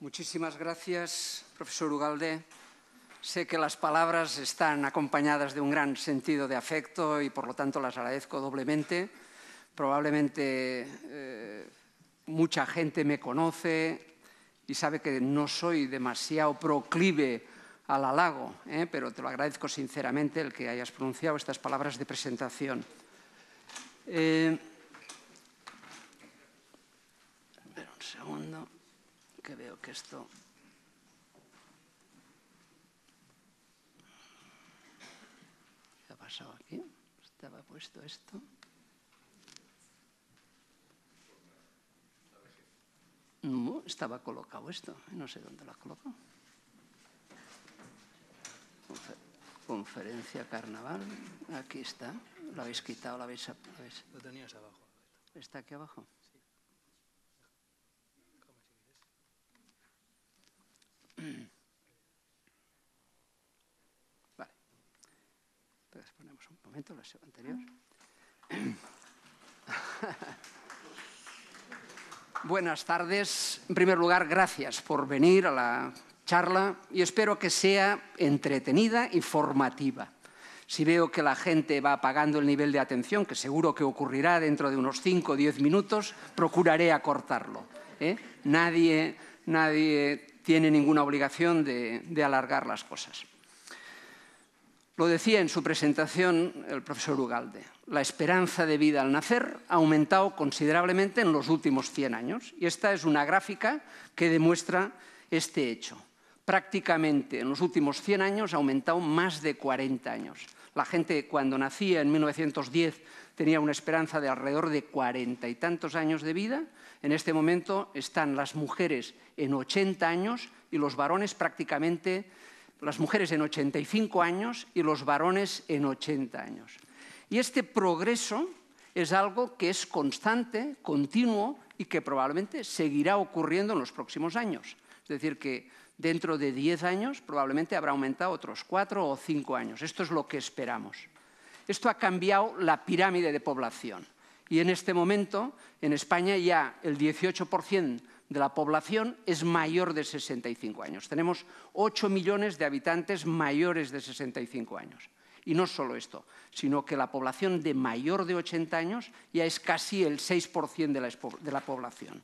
Muchísimas gracias, profesor Ugalde. Sé que las palabras están acompañadas de un gran sentido de afecto y por lo tanto las agradezco doblemente. Probablemente eh, mucha gente me conoce y sabe que no soy demasiado proclive al halago, eh, pero te lo agradezco sinceramente el que hayas pronunciado estas palabras de presentación. Eh, un segundo que veo que esto... ¿Qué ha pasado aquí? Estaba puesto esto. No, estaba colocado esto. No sé dónde lo ha colocado. conferencia carnaval. Aquí está. ¿Lo habéis quitado? la habéis, Lo tenías abajo. ¿Está aquí abajo? Buenas tardes. En primer lugar, gracias por venir a la charla y espero que sea entretenida y formativa. Si veo que la gente va apagando el nivel de atención, que seguro que ocurrirá dentro de unos 5 o 10 minutos, procuraré acortarlo. ¿eh? Nadie, nadie tiene ninguna obligación de, alargar las cosas. Lo decía en su presentación el profesor Ugalde, la esperanza de vida al nacer ha aumentado considerablemente en los últimos 100 años y esta es una gráfica que demuestra este hecho. Prácticamente en los últimos 100 años ha aumentado más de 40 años. La gente cuando nacía en 1910 tenía una esperanza de alrededor de cuarenta y tantos años de vida. En este momento están las mujeres en 80 años y los varones prácticamente, las mujeres en 85 años y los varones en 80 años. Y este progreso es algo que es constante, continuo y que probablemente seguirá ocurriendo en los próximos años. Es decir, que dentro de 10 años probablemente habrá aumentado otros cuatro o cinco años. Esto es lo que esperamos esto ha cambiado la pirámide de población. Y en este momento, en España, ya el 18% de la población es mayor de 65 años. Tenemos 8 millones de habitantes mayores de 65 años. Y no solo esto, sino que la población de mayor de 80 años ya es casi el 6% de la, de la población.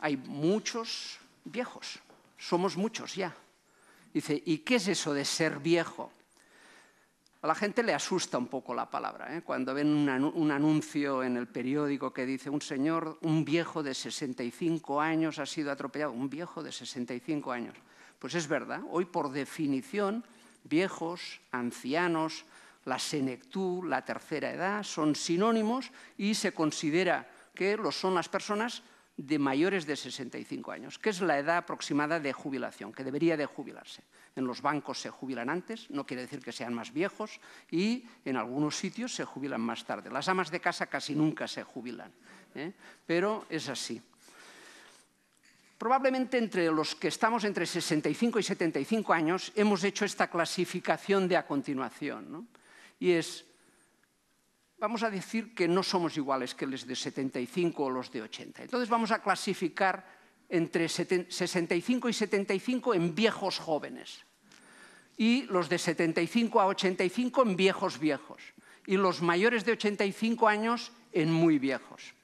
Hay muchos viejos, somos muchos ya. Dice, ¿y qué es eso de ser viejo? A la gente le asusta un poco la palabra. ¿eh? Cuando ven un anuncio en el periódico que dice un señor, un viejo de 65 años ha sido atropellado, un viejo de 65 años. Pues es verdad, hoy por definición, viejos, ancianos, la senectud, la tercera edad, son sinónimos y se considera que lo son las personas de mayores de 65 años, que es la edad aproximada de jubilación, que debería de jubilarse. En los bancos se jubilan antes, no quiere decir que sean más viejos, y en algunos sitios se jubilan más tarde. Las amas de casa casi nunca se jubilan, ¿eh? pero es así. Probablemente entre los que estamos entre 65 y 75 años hemos hecho esta clasificación de a continuación, y es vamos a decir que no somos iguales que los de 75 o los de 80. Entonces vamos a clasificar entre 65 y 75 en viejos jóvenes y los de 75 a 85 en viejos viejos y los mayores de 85 años en muy viejos.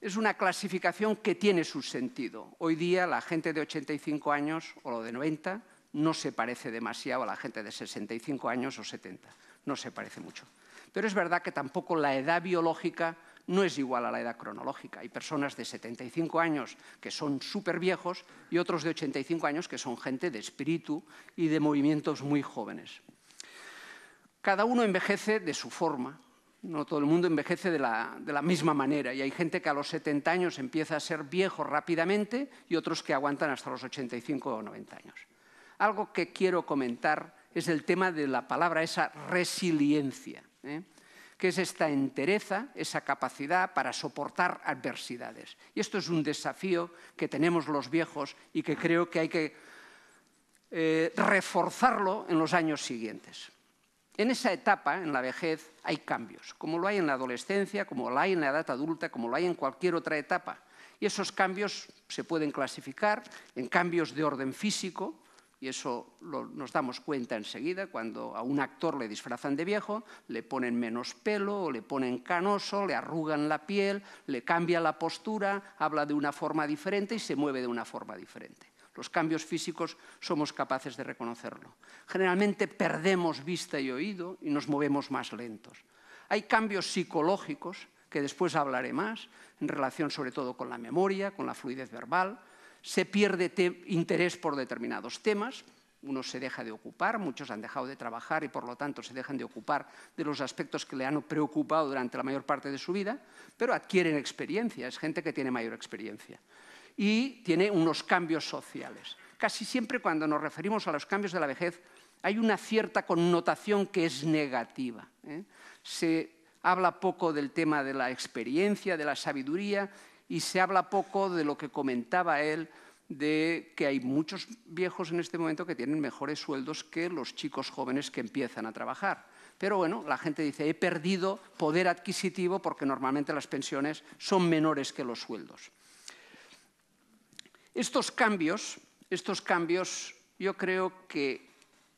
Es una clasificación que tiene su sentido. Hoy día la gente de 85 años o lo de 90 no se parece demasiado a la gente de 65 años o 70. No se parece mucho. Pero es verdad que tampoco la edad biológica no es igual a la edad cronológica. Hay personas de 75 años que son súper viejos y otros de 85 años que son gente de espíritu y de movimientos muy jóvenes. Cada uno envejece de su forma, no todo el mundo envejece de la, de la, misma manera y hay gente que a los 70 años empieza a ser viejo rápidamente y otros que aguantan hasta los 85 o 90 años. Algo que quiero comentar es el tema de la palabra esa resiliencia. ¿eh? que es esta entereza, esa capacidad para soportar adversidades. Y esto es un desafío que tenemos los viejos y que creo que hay que eh, reforzarlo en los años siguientes. En esa etapa, en la vejez, hay cambios, como lo hay en la adolescencia, como lo hay en la edad adulta, como lo hay en cualquier otra etapa. Y esos cambios se pueden clasificar en cambios de orden físico, y eso nos damos cuenta enseguida cuando a un actor le disfrazan de viejo, le ponen menos pelo, o le ponen canoso, le arrugan la piel, le cambia la postura, habla de una forma diferente y se mueve de una forma diferente. Los cambios físicos somos capaces de reconocerlo. Generalmente perdemos vista y oído y nos movemos más lentos. Hay cambios psicológicos, que después hablaré más, en relación sobre todo con la memoria, con la fluidez verbal, se pierde interés por determinados temas, uno se deja de ocupar, muchos han dejado de trabajar y por lo tanto se dejan de ocupar de los aspectos que le han preocupado durante la mayor parte de su vida, pero adquieren experiencia, es gente que tiene mayor experiencia y tiene unos cambios sociales. Casi siempre cuando nos referimos a los cambios de la vejez hay una cierta connotación que es negativa. ¿eh? Se habla poco del tema de la experiencia, de la sabiduría y se habla poco de lo que comentaba él, de que hay muchos viejos en este momento que tienen mejores sueldos que los chicos jóvenes que empiezan a trabajar. Pero bueno, la gente dice, he perdido poder adquisitivo porque normalmente las pensiones son menores que los sueldos. Estos cambios, estos cambios yo creo que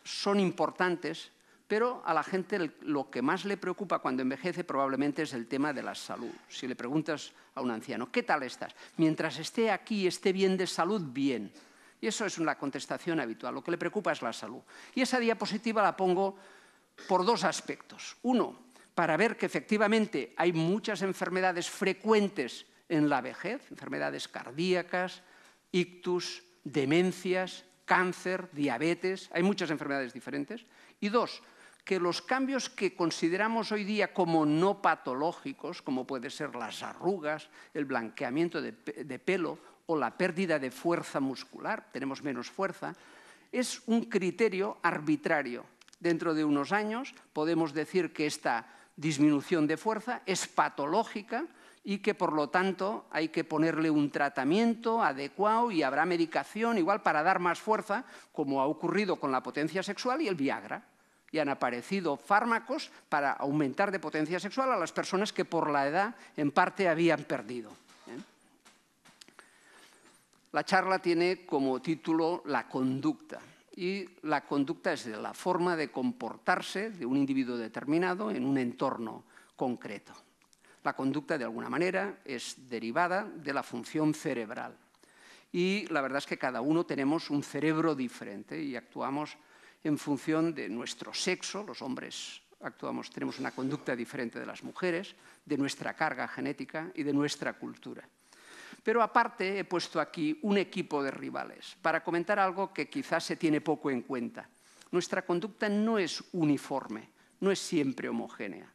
son importantes pero a la gente lo que más le preocupa cuando envejece probablemente es el tema de la salud. Si le preguntas a un anciano, ¿qué tal estás? Mientras esté aquí, esté bien de salud, bien. Y eso es una contestación habitual. Lo que le preocupa es la salud. Y esa diapositiva la pongo por dos aspectos. Uno, para ver que efectivamente hay muchas enfermedades frecuentes en la vejez, enfermedades cardíacas, ictus, demencias, cáncer, diabetes, hay muchas enfermedades diferentes. Y dos, que los cambios que consideramos hoy día como no patológicos, como puede ser las arrugas, el blanqueamiento de, de pelo o la pérdida de fuerza muscular, tenemos menos fuerza, es un criterio arbitrario. Dentro de unos años podemos decir que esta disminución de fuerza es patológica y que por lo tanto hay que ponerle un tratamiento adecuado y habrá medicación igual para dar más fuerza, como ha ocurrido con la potencia sexual y el Viagra y han aparecido fármacos para aumentar de potencia sexual a las personas que por la edad en parte habían perdido. ¿eh? La charla tiene como título La conducta y la conducta es la forma de comportarse de un individuo determinado en un entorno concreto. La conducta, de alguna manera, es derivada de la función cerebral. Y la verdad es que cada uno tenemos un cerebro diferente y actuamos en función de nuestro sexo, los hombres actuamos, tenemos una conducta diferente de las mujeres, de nuestra carga genética y de nuestra cultura. Pero aparte he puesto aquí un equipo de rivales para comentar algo que quizás se tiene poco en cuenta. Nuestra conducta no es uniforme, no es siempre homogénea.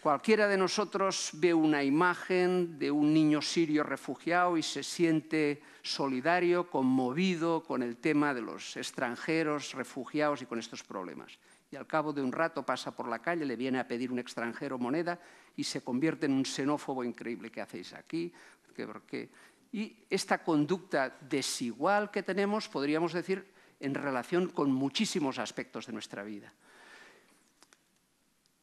Cualquiera de nosotros ve una imagen de un niño sirio refugiado y se siente solidario, conmovido con el tema de los extranjeros refugiados y con estos problemas. Y al cabo de un rato pasa por la calle, le viene a pedir un extranjero moneda y se convierte en un xenófobo increíble. que hacéis aquí? por qué? Y esta conducta desigual que tenemos, podríamos decir, en relación con muchísimos aspectos de nuestra vida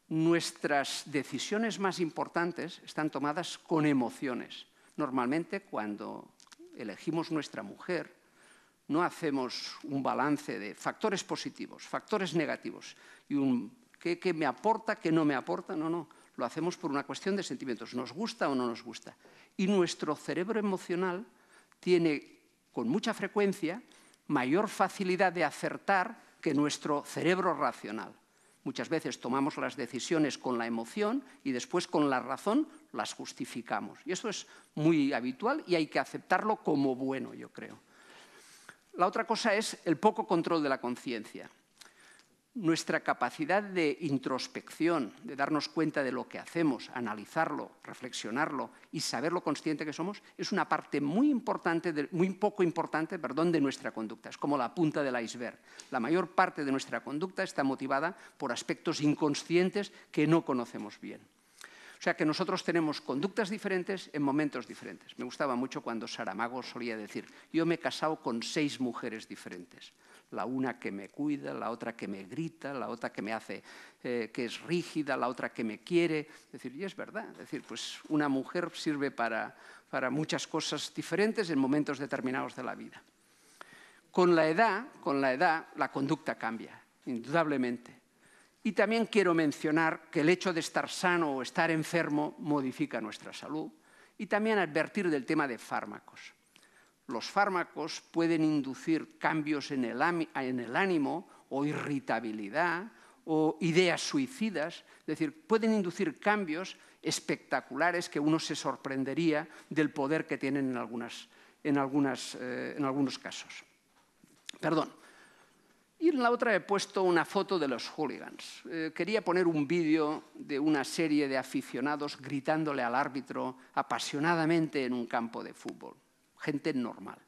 nuestras decisiones más importantes están tomadas con emociones. Normalmente cuando elegimos nuestra mujer, no hacemos un balance de factores positivos, factores negativos y qué me aporta, qué no me aporta. No, no, lo hacemos por una cuestión de sentimientos, nos gusta o no nos gusta. Y nuestro cerebro emocional tiene con mucha frecuencia mayor facilidad de acertar que nuestro cerebro racional. Muchas veces tomamos las decisiones con la emoción y después con la razón las justificamos. Y eso es muy habitual y hay que aceptarlo como bueno, yo creo. La otra cosa es el poco control de la conciencia nuestra capacidad de introspección, de darnos cuenta de lo que hacemos, analizarlo, reflexionarlo y saber lo consciente que somos, es una parte muy, importante muy poco importante perdón, de nuestra conducta. Es como la punta del iceberg. La mayor parte de nuestra conducta está motivada por aspectos inconscientes que no conocemos bien. O sea que nosotros tenemos conductas diferentes en momentos diferentes. Me gustaba mucho cuando Saramago solía decir, yo me he casado con seis mujeres diferentes la una que me cuida, la otra que me grita, la otra que me hace, eh, que es rígida, la otra que me quiere. decir, y es verdad, decir, pues una mujer sirve para, para muchas cosas diferentes en momentos determinados de la vida. Con la edad, con la edad, la conducta cambia, indudablemente. Y también quiero mencionar que el hecho de estar sano o estar enfermo modifica nuestra salud y también advertir del tema de fármacos los fármacos pueden inducir cambios en el, ánimo o irritabilidad o ideas suicidas, es decir, pueden inducir cambios espectaculares que uno se sorprendería del poder que tienen en, eh, algunos casos. Perdón. Y en la otra he puesto una foto de los hooligans. Eh, quería poner un vídeo de una serie de aficionados gritándole al árbitro apasionadamente en un campo de fútbol gente normal,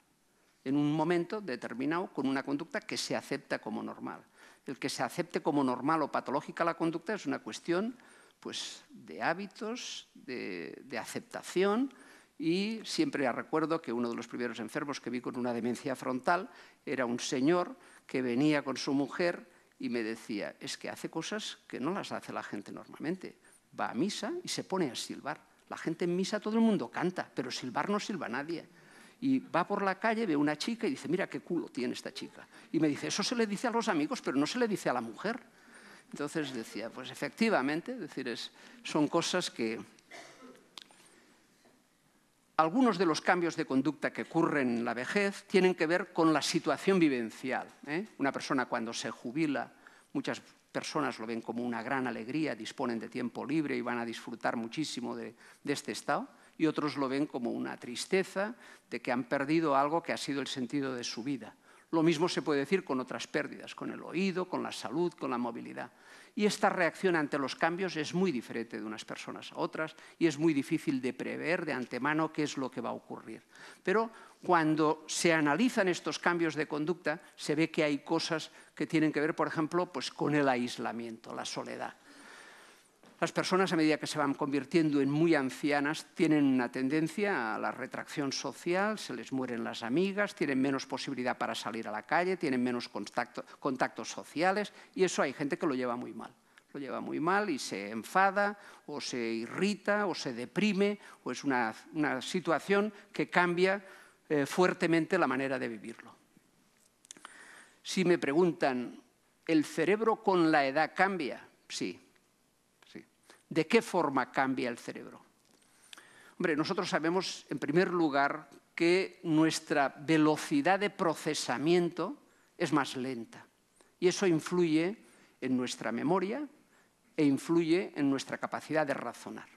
en un momento determinado con una conducta que se acepta como normal. El que se acepte como normal o patológica la conducta es una cuestión pues, de hábitos, de, aceptación, y siempre recuerdo que uno de los primeros enfermos que vi con una demencia frontal era un señor que venía con su mujer y me decía, es que hace cosas que no las hace la gente normalmente. Va a misa y se pone a silbar. La gente en misa, todo el mundo canta, pero silbar no silba nadie y va por la calle, ve una chica y dice, mira qué culo tiene esta chica. Y me dice, eso se le dice a los amigos, pero no se le dice a la mujer. Entonces decía, pues efectivamente, decir, es, son cosas que... Algunos de los cambios de conducta que ocurren en la vejez tienen que ver con la situación vivencial. ¿eh? Una persona cuando se jubila, muchas personas lo ven como una gran alegría, disponen de tiempo libre y van a disfrutar muchísimo de este estado y otros lo ven como una tristeza de que han perdido algo que ha sido el sentido de su vida. Lo mismo se puede decir con otras pérdidas, con el oído, con la salud, con la movilidad. Y esta reacción ante los cambios es muy diferente de unas personas a otras y es muy difícil de prever de antemano qué es lo que va a ocurrir. Pero cuando se analizan estos cambios de conducta, se ve que hay cosas que tienen que ver, por ejemplo, pues con el aislamiento, la soledad. Las personas, a medida que se van convirtiendo en muy ancianas, tienen una tendencia a la retracción social, se les mueren las amigas, tienen menos posibilidad para salir a la calle, tienen menos contactos sociales y eso hay gente que lo lleva muy mal. Lo lleva muy mal y se enfada o se irrita o se deprime o es una, situación que cambia eh, fuertemente la manera de vivirlo. Si me preguntan, ¿el cerebro con la edad cambia? Sí, ¿De qué forma cambia el cerebro? Hombre, nosotros sabemos, en primer lugar, que nuestra velocidad de procesamiento es más lenta. Y eso influye en nuestra memoria e influye en nuestra capacidad de razonar.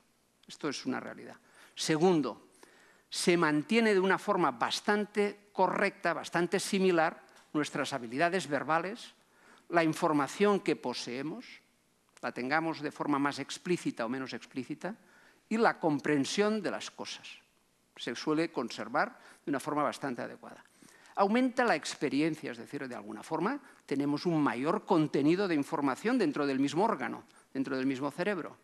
Esto es una realidad. Segundo, se mantiene de una forma bastante correcta, bastante similar, nuestras habilidades verbales, la información que poseemos, la tengamos de forma más explícita o menos explícita, y la comprensión de las cosas. Se suele conservar de una forma bastante adecuada. Aumenta la experiencia, es decir, de alguna forma tenemos un mayor contenido de información dentro del mismo órgano, dentro del mismo cerebro.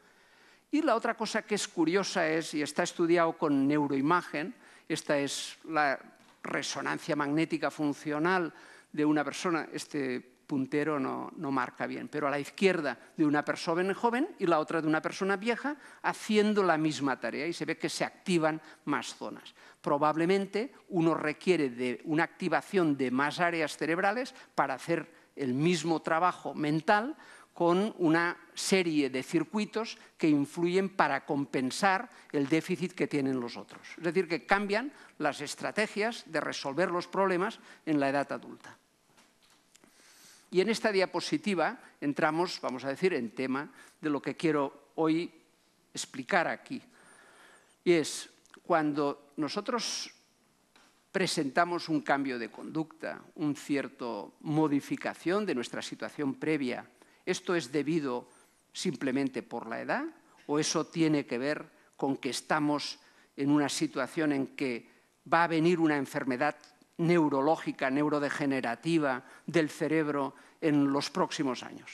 Y la otra cosa que es curiosa es, y está estudiado con neuroimagen, esta es la resonancia magnética funcional de una persona, este puntero no, marca bien, pero a la izquierda de una persona joven y la otra de una persona vieja, haciendo la misma tarea y se ve que se activan más zonas. Probablemente uno requiere de una activación de más áreas cerebrales para hacer el mismo trabajo mental con una serie de circuitos que influyen para compensar el déficit que tienen los otros. Es decir, que cambian las estrategias de resolver los problemas en la edad adulta. Y en esta diapositiva entramos, vamos a decir, en tema de lo que quiero hoy explicar aquí. Y es cuando nosotros presentamos un cambio de conducta, una cierta modificación de nuestra situación previa, ¿esto es debido simplemente por la edad o eso tiene que ver con que estamos en una situación en que va a venir una enfermedad neurológica, neurodegenerativa del cerebro en los próximos años.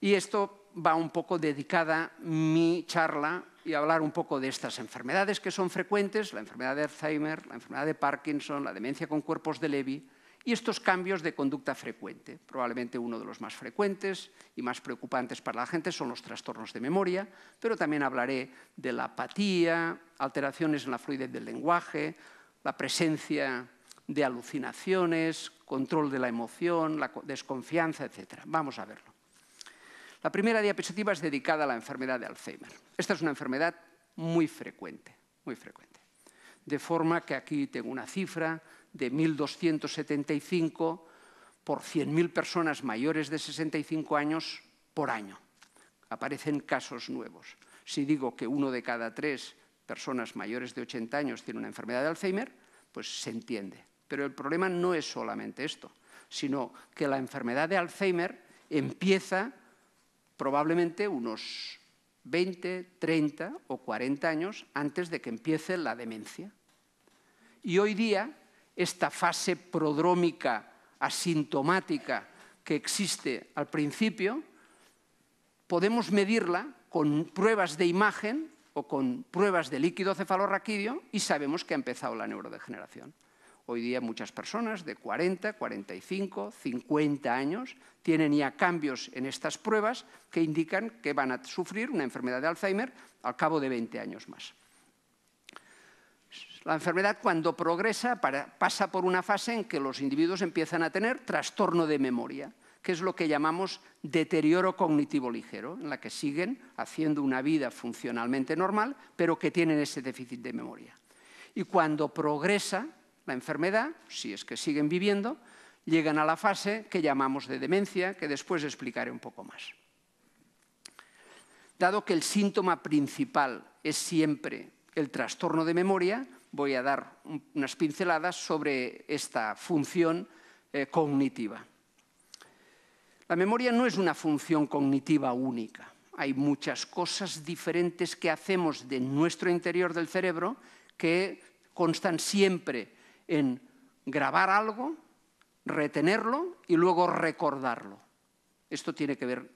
Y esto va un poco dedicada mi charla y hablar un poco de estas enfermedades que son frecuentes, la enfermedad de Alzheimer, la enfermedad de Parkinson, la demencia con cuerpos de Levy, y estos cambios de conducta frecuente. Probablemente uno de los más frecuentes y más preocupantes para la gente son los trastornos de memoria, pero también hablaré de la apatía, alteraciones en la fluidez del lenguaje, la presencia de alucinaciones, control de la emoción, la desconfianza, etc. Vamos a verlo. La primera diapositiva es dedicada a la enfermedad de Alzheimer. Esta es una enfermedad muy frecuente, muy frecuente. De forma que aquí tengo una cifra de 1.275 por 100.000 personas mayores de 65 años por año. Aparecen casos nuevos. Si digo que uno de cada tres personas mayores de 80 años tienen una enfermedad de Alzheimer, pues se entiende. Pero el problema no es solamente esto, sino que la enfermedad de Alzheimer empieza probablemente unos 20, 30 o 40 años antes de que empiece la demencia. Y hoy día, esta fase prodrómica asintomática que existe al principio, podemos medirla con pruebas de imagen con pruebas de líquido cefalorraquídeo y sabemos que ha empezado la neurodegeneración. Hoy día muchas personas de 40, 45, 50 años tienen ya cambios en estas pruebas que indican que van a sufrir una enfermedad de Alzheimer al cabo de 20 años más. La enfermedad cuando progresa pasa por una fase en que los individuos empiezan a tener trastorno de memoria que es lo que llamamos deterioro cognitivo ligero, en la que siguen haciendo una vida funcionalmente normal, pero que tienen ese déficit de memoria. Y cuando progresa la enfermedad, si es que siguen viviendo, llegan a la fase que llamamos de demencia, que después explicaré un poco más. Dado que el síntoma principal es siempre el trastorno de memoria, voy a dar unas pinceladas sobre esta función eh, cognitiva. La memoria no es una función cognitiva única. Hay muchas cosas diferentes que hacemos de nuestro interior del cerebro que constan siempre en grabar algo, retenerlo y luego recordarlo. Esto tiene que ver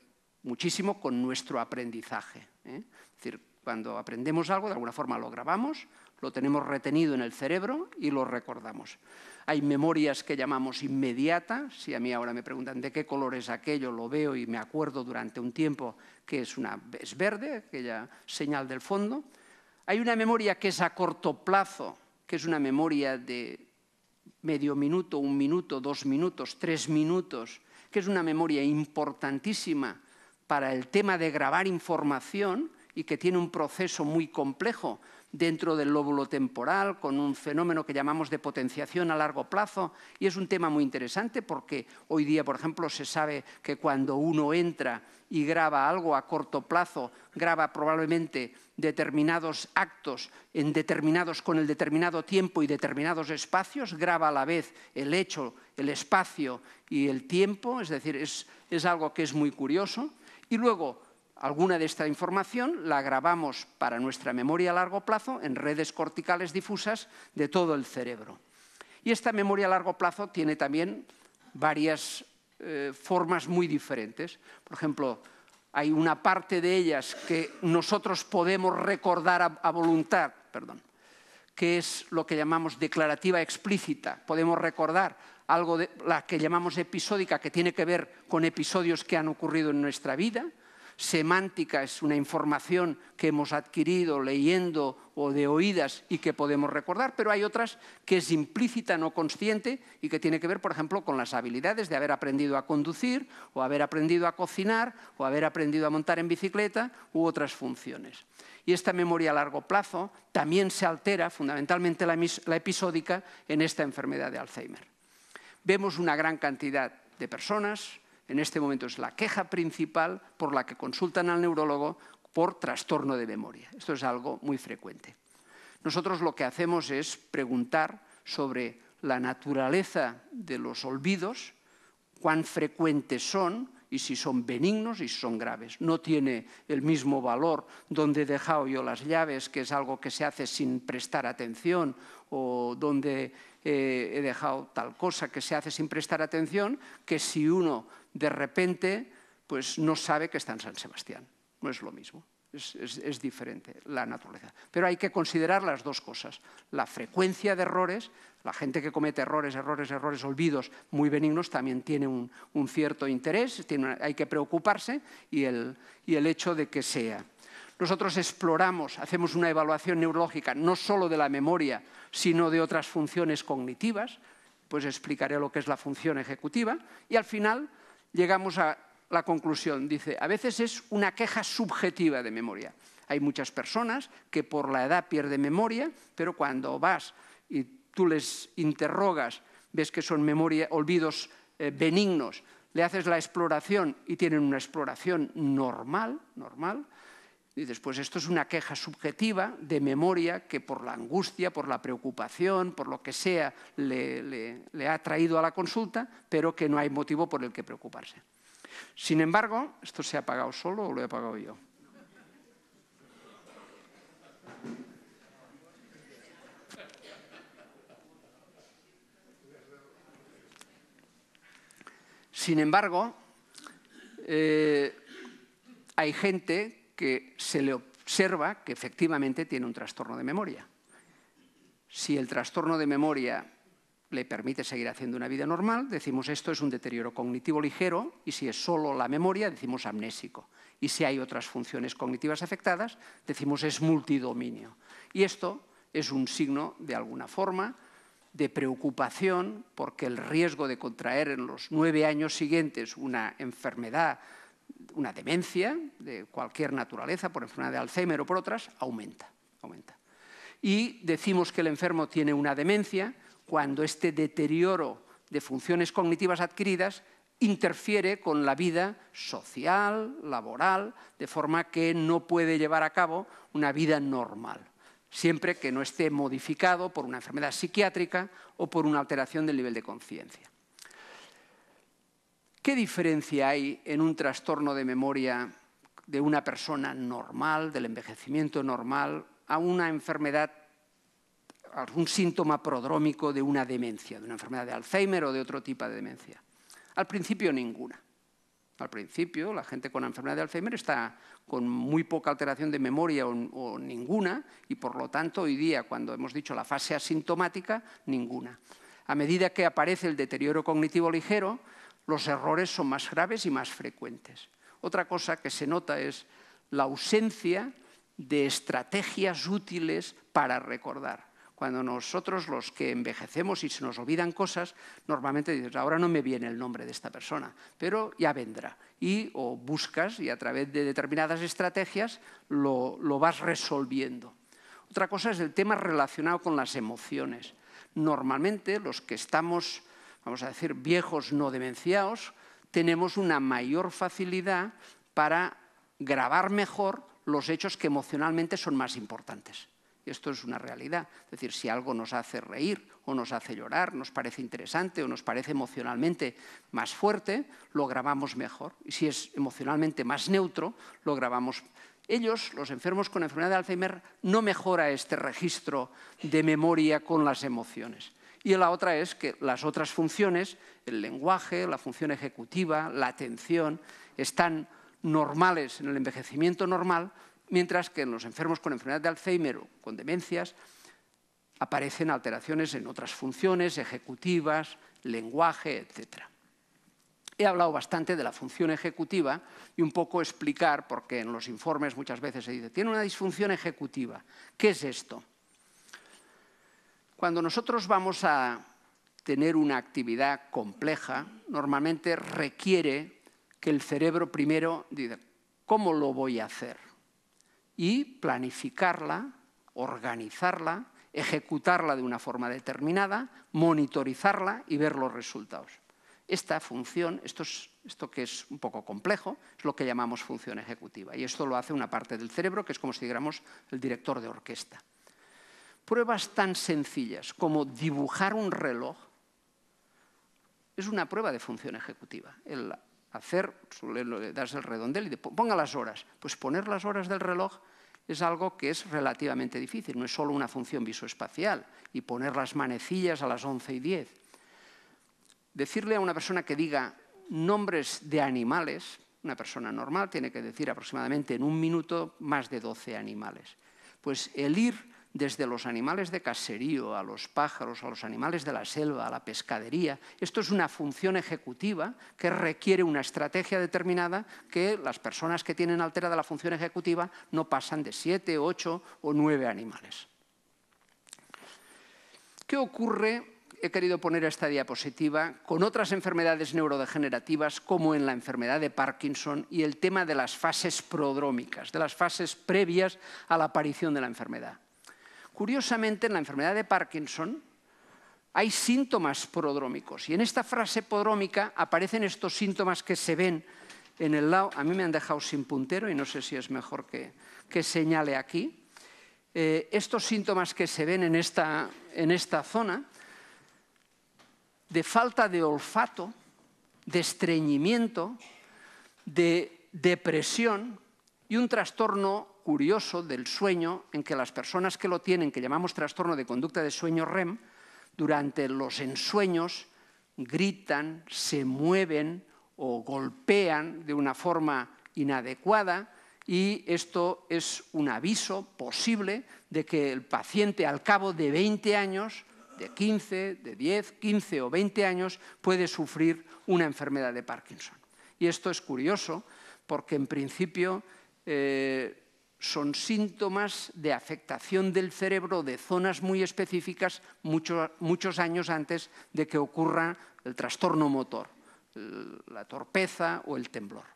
muchísimo con nuestro aprendizaje. ¿eh? Es decir, cuando aprendemos algo, de alguna forma lo grabamos, lo tenemos retenido en el cerebro y lo recordamos. Hay memorias que llamamos inmediata. si a mí ahora me preguntan de qué color es aquello, lo veo y me acuerdo durante un tiempo que es, una, es verde, aquella señal del fondo. Hay una memoria que es a corto plazo, que es una memoria de medio minuto, un minuto, dos minutos, tres minutos, que es una memoria importantísima para el tema de grabar información y que tiene un proceso muy complejo dentro del lóbulo temporal con un fenómeno que llamamos de potenciación a largo plazo y es un tema muy interesante porque hoy día, por ejemplo, se sabe que cuando uno entra y graba algo a corto plazo, graba probablemente determinados actos en determinados, con el determinado tiempo y determinados espacios, graba a la vez el hecho, el espacio y el tiempo, es decir, es, es algo que es muy curioso. Y luego, Alguna de esta información la grabamos para nuestra memoria a largo plazo en redes corticales difusas de todo el cerebro. Y esta memoria a largo plazo tiene también varias eh, formas muy diferentes. Por ejemplo, hay una parte de ellas que nosotros podemos recordar a, voluntad, perdón, que es lo que llamamos declarativa explícita. Podemos recordar algo de la que llamamos episódica, que tiene que ver con episodios que han ocurrido en nuestra vida semántica, es una información que hemos adquirido leyendo o de oídas y que podemos recordar, pero hay otras que es implícita, no consciente y que tiene que ver, por ejemplo, con las habilidades de haber aprendido a conducir o haber aprendido a cocinar o haber aprendido a montar en bicicleta u otras funciones. Y esta memoria a largo plazo también se altera, fundamentalmente la, episódica, en esta enfermedad de Alzheimer. Vemos una gran cantidad de personas, en este momento es la queja principal por la que consultan al neurólogo por trastorno de memoria. Esto es algo muy frecuente. Nosotros lo que hacemos es preguntar sobre la naturaleza de los olvidos, cuán frecuentes son y si son benignos y si son graves. No tiene el mismo valor donde he dejado yo las llaves, que es algo que se hace sin prestar atención, o donde eh, he dejado tal cosa que se hace sin prestar atención, que si uno de repente pues no sabe que está en San Sebastián. No es lo mismo, es, diferente la naturaleza. Pero hay que considerar las dos cosas, la frecuencia de errores, la gente que comete errores, errores, errores, olvidos muy benignos también tiene un, cierto interés, hay que preocuparse y el, y el hecho de que sea. Nosotros exploramos, hacemos una evaluación neurológica no solo de la memoria, sino de otras funciones cognitivas, pues explicaré lo que es la función ejecutiva y al final llegamos a la conclusión. Dice, a veces es una queja subjetiva de memoria. Hay muchas personas que por la edad pierden memoria, pero cuando vas y tú les interrogas, ves que son memoria, olvidos eh, benignos, le haces la exploración y tienen una exploración normal, normal, Dices, pues esto es una queja subjetiva de memoria que por la angustia, por la preocupación, por lo que sea, le, ha traído a la consulta, pero que no hay motivo por el que preocuparse. Sin embargo, ¿esto se ha apagado solo o lo he apagado yo? Sin embargo, eh, hay gente que se le observa que efectivamente tiene un trastorno de memoria. Si el trastorno de memoria le permite seguir haciendo una vida normal, decimos esto es un deterioro cognitivo ligero y si es solo la memoria, decimos amnésico. Y si hay otras funciones cognitivas afectadas, decimos es multidominio. Y esto es un signo, de alguna forma, de preocupación porque el riesgo de contraer en los nueve años siguientes una enfermedad una demencia de cualquier naturaleza, por enfermedad de Alzheimer o por otras, aumenta, aumenta. Y decimos que el enfermo tiene una demencia cuando este deterioro de funciones cognitivas adquiridas interfiere con la vida social, laboral, de forma que no puede llevar a cabo una vida normal, siempre que no esté modificado por una enfermedad psiquiátrica o por una alteración del nivel de conciencia. ¿Qué diferencia hay en un trastorno de memoria de una persona normal, del envejecimiento normal, a una enfermedad, a un síntoma prodrómico de una demencia, de una enfermedad de Alzheimer o de otro tipo de demencia? Al principio ninguna. Al principio, la gente con enfermedad de Alzheimer está con muy poca alteración de memoria o, ninguna, y por lo tanto, hoy día, cuando hemos dicho la fase asintomática, ninguna. A medida que aparece el deterioro cognitivo ligero, los errores son más graves y más frecuentes. Otra cosa que se nota es la ausencia de estrategias útiles para recordar. Cuando nosotros los que envejecemos y se nos olvidan cosas, normalmente dices, ahora no me viene el nombre de esta persona, pero ya vendrá. Y o buscas y a través de determinadas estrategias lo, lo vas resolviendo. Otra cosa es el tema relacionado con las emociones. Normalmente los que estamos vamos a decir, viejos no demenciados, tenemos una mayor facilidad para grabar mejor los hechos que emocionalmente son más importantes. Y Esto es una realidad. Es decir, si algo nos hace reír o nos hace llorar, nos parece interesante o nos parece emocionalmente más fuerte, lo grabamos mejor. Y si es emocionalmente más neutro, lo grabamos. Ellos, los enfermos con enfermedad de Alzheimer, no mejora este registro de memoria con las emociones. Y la otra es que las otras funciones, el lenguaje, la función ejecutiva, la atención, están normales en el envejecimiento normal, mientras que en los enfermos con enfermedad de Alzheimer o con demencias aparecen alteraciones en otras funciones ejecutivas, lenguaje, etc. He hablado bastante de la función ejecutiva y un poco explicar, porque en los informes muchas veces se dice, tiene una disfunción ejecutiva. ¿Qué es esto? Cuando nosotros vamos a tener una actividad compleja, normalmente requiere que el cerebro primero diga, ¿cómo lo voy a hacer? Y planificarla, organizarla, ejecutarla de una forma determinada, monitorizarla y ver los resultados. Esta función, esto, que es un poco complejo, es lo que llamamos función ejecutiva. Y esto lo hace una parte del cerebro, que es como si diéramos el director de orquesta. Pruebas tan sencillas como dibujar un reloj es una prueba de función ejecutiva. El hacer, suele darse el redondel y ponga las horas. Pues poner las horas del reloj es algo que es relativamente difícil, no es solo una función visoespacial y poner las manecillas a las 11 y 10. Decirle a una persona que diga nombres de animales, una persona normal tiene que decir aproximadamente en un minuto más de 12 animales. Pues el ir desde los animales de caserío, a los pájaros, a los animales de la selva, a la pescadería. Esto es una función ejecutiva que requiere una estrategia determinada que las personas que tienen alterada la función ejecutiva no pasan de siete, ocho o nueve animales. ¿Qué ocurre? He querido poner esta diapositiva con otras enfermedades neurodegenerativas como en la enfermedad de Parkinson y el tema de las fases prodrómicas, de las fases previas a la aparición de la enfermedad. Curiosamente, en la enfermedad de Parkinson hay síntomas prodrómicos y en esta frase prodrómica aparecen estos síntomas que se ven en el lado. A mí me han dejado sin puntero y no sé si es mejor que, señale aquí. Eh, estos síntomas que se ven en esta, en esta zona de falta de olfato, de estreñimiento, de depresión, y un trastorno curioso del sueño en que las personas que lo tienen, que llamamos trastorno de conducta de sueño REM, durante los ensueños gritan, se mueven o golpean de una forma inadecuada y esto es un aviso posible de que el paciente al cabo de 20 años, de 15, de 10, 15 o 20 años, puede sufrir una enfermedad de Parkinson. Y esto es curioso porque en principio eh, son síntomas de afectación del cerebro de zonas muy específicas muchos años antes de que ocurra el trastorno motor, la torpeza o el temblor.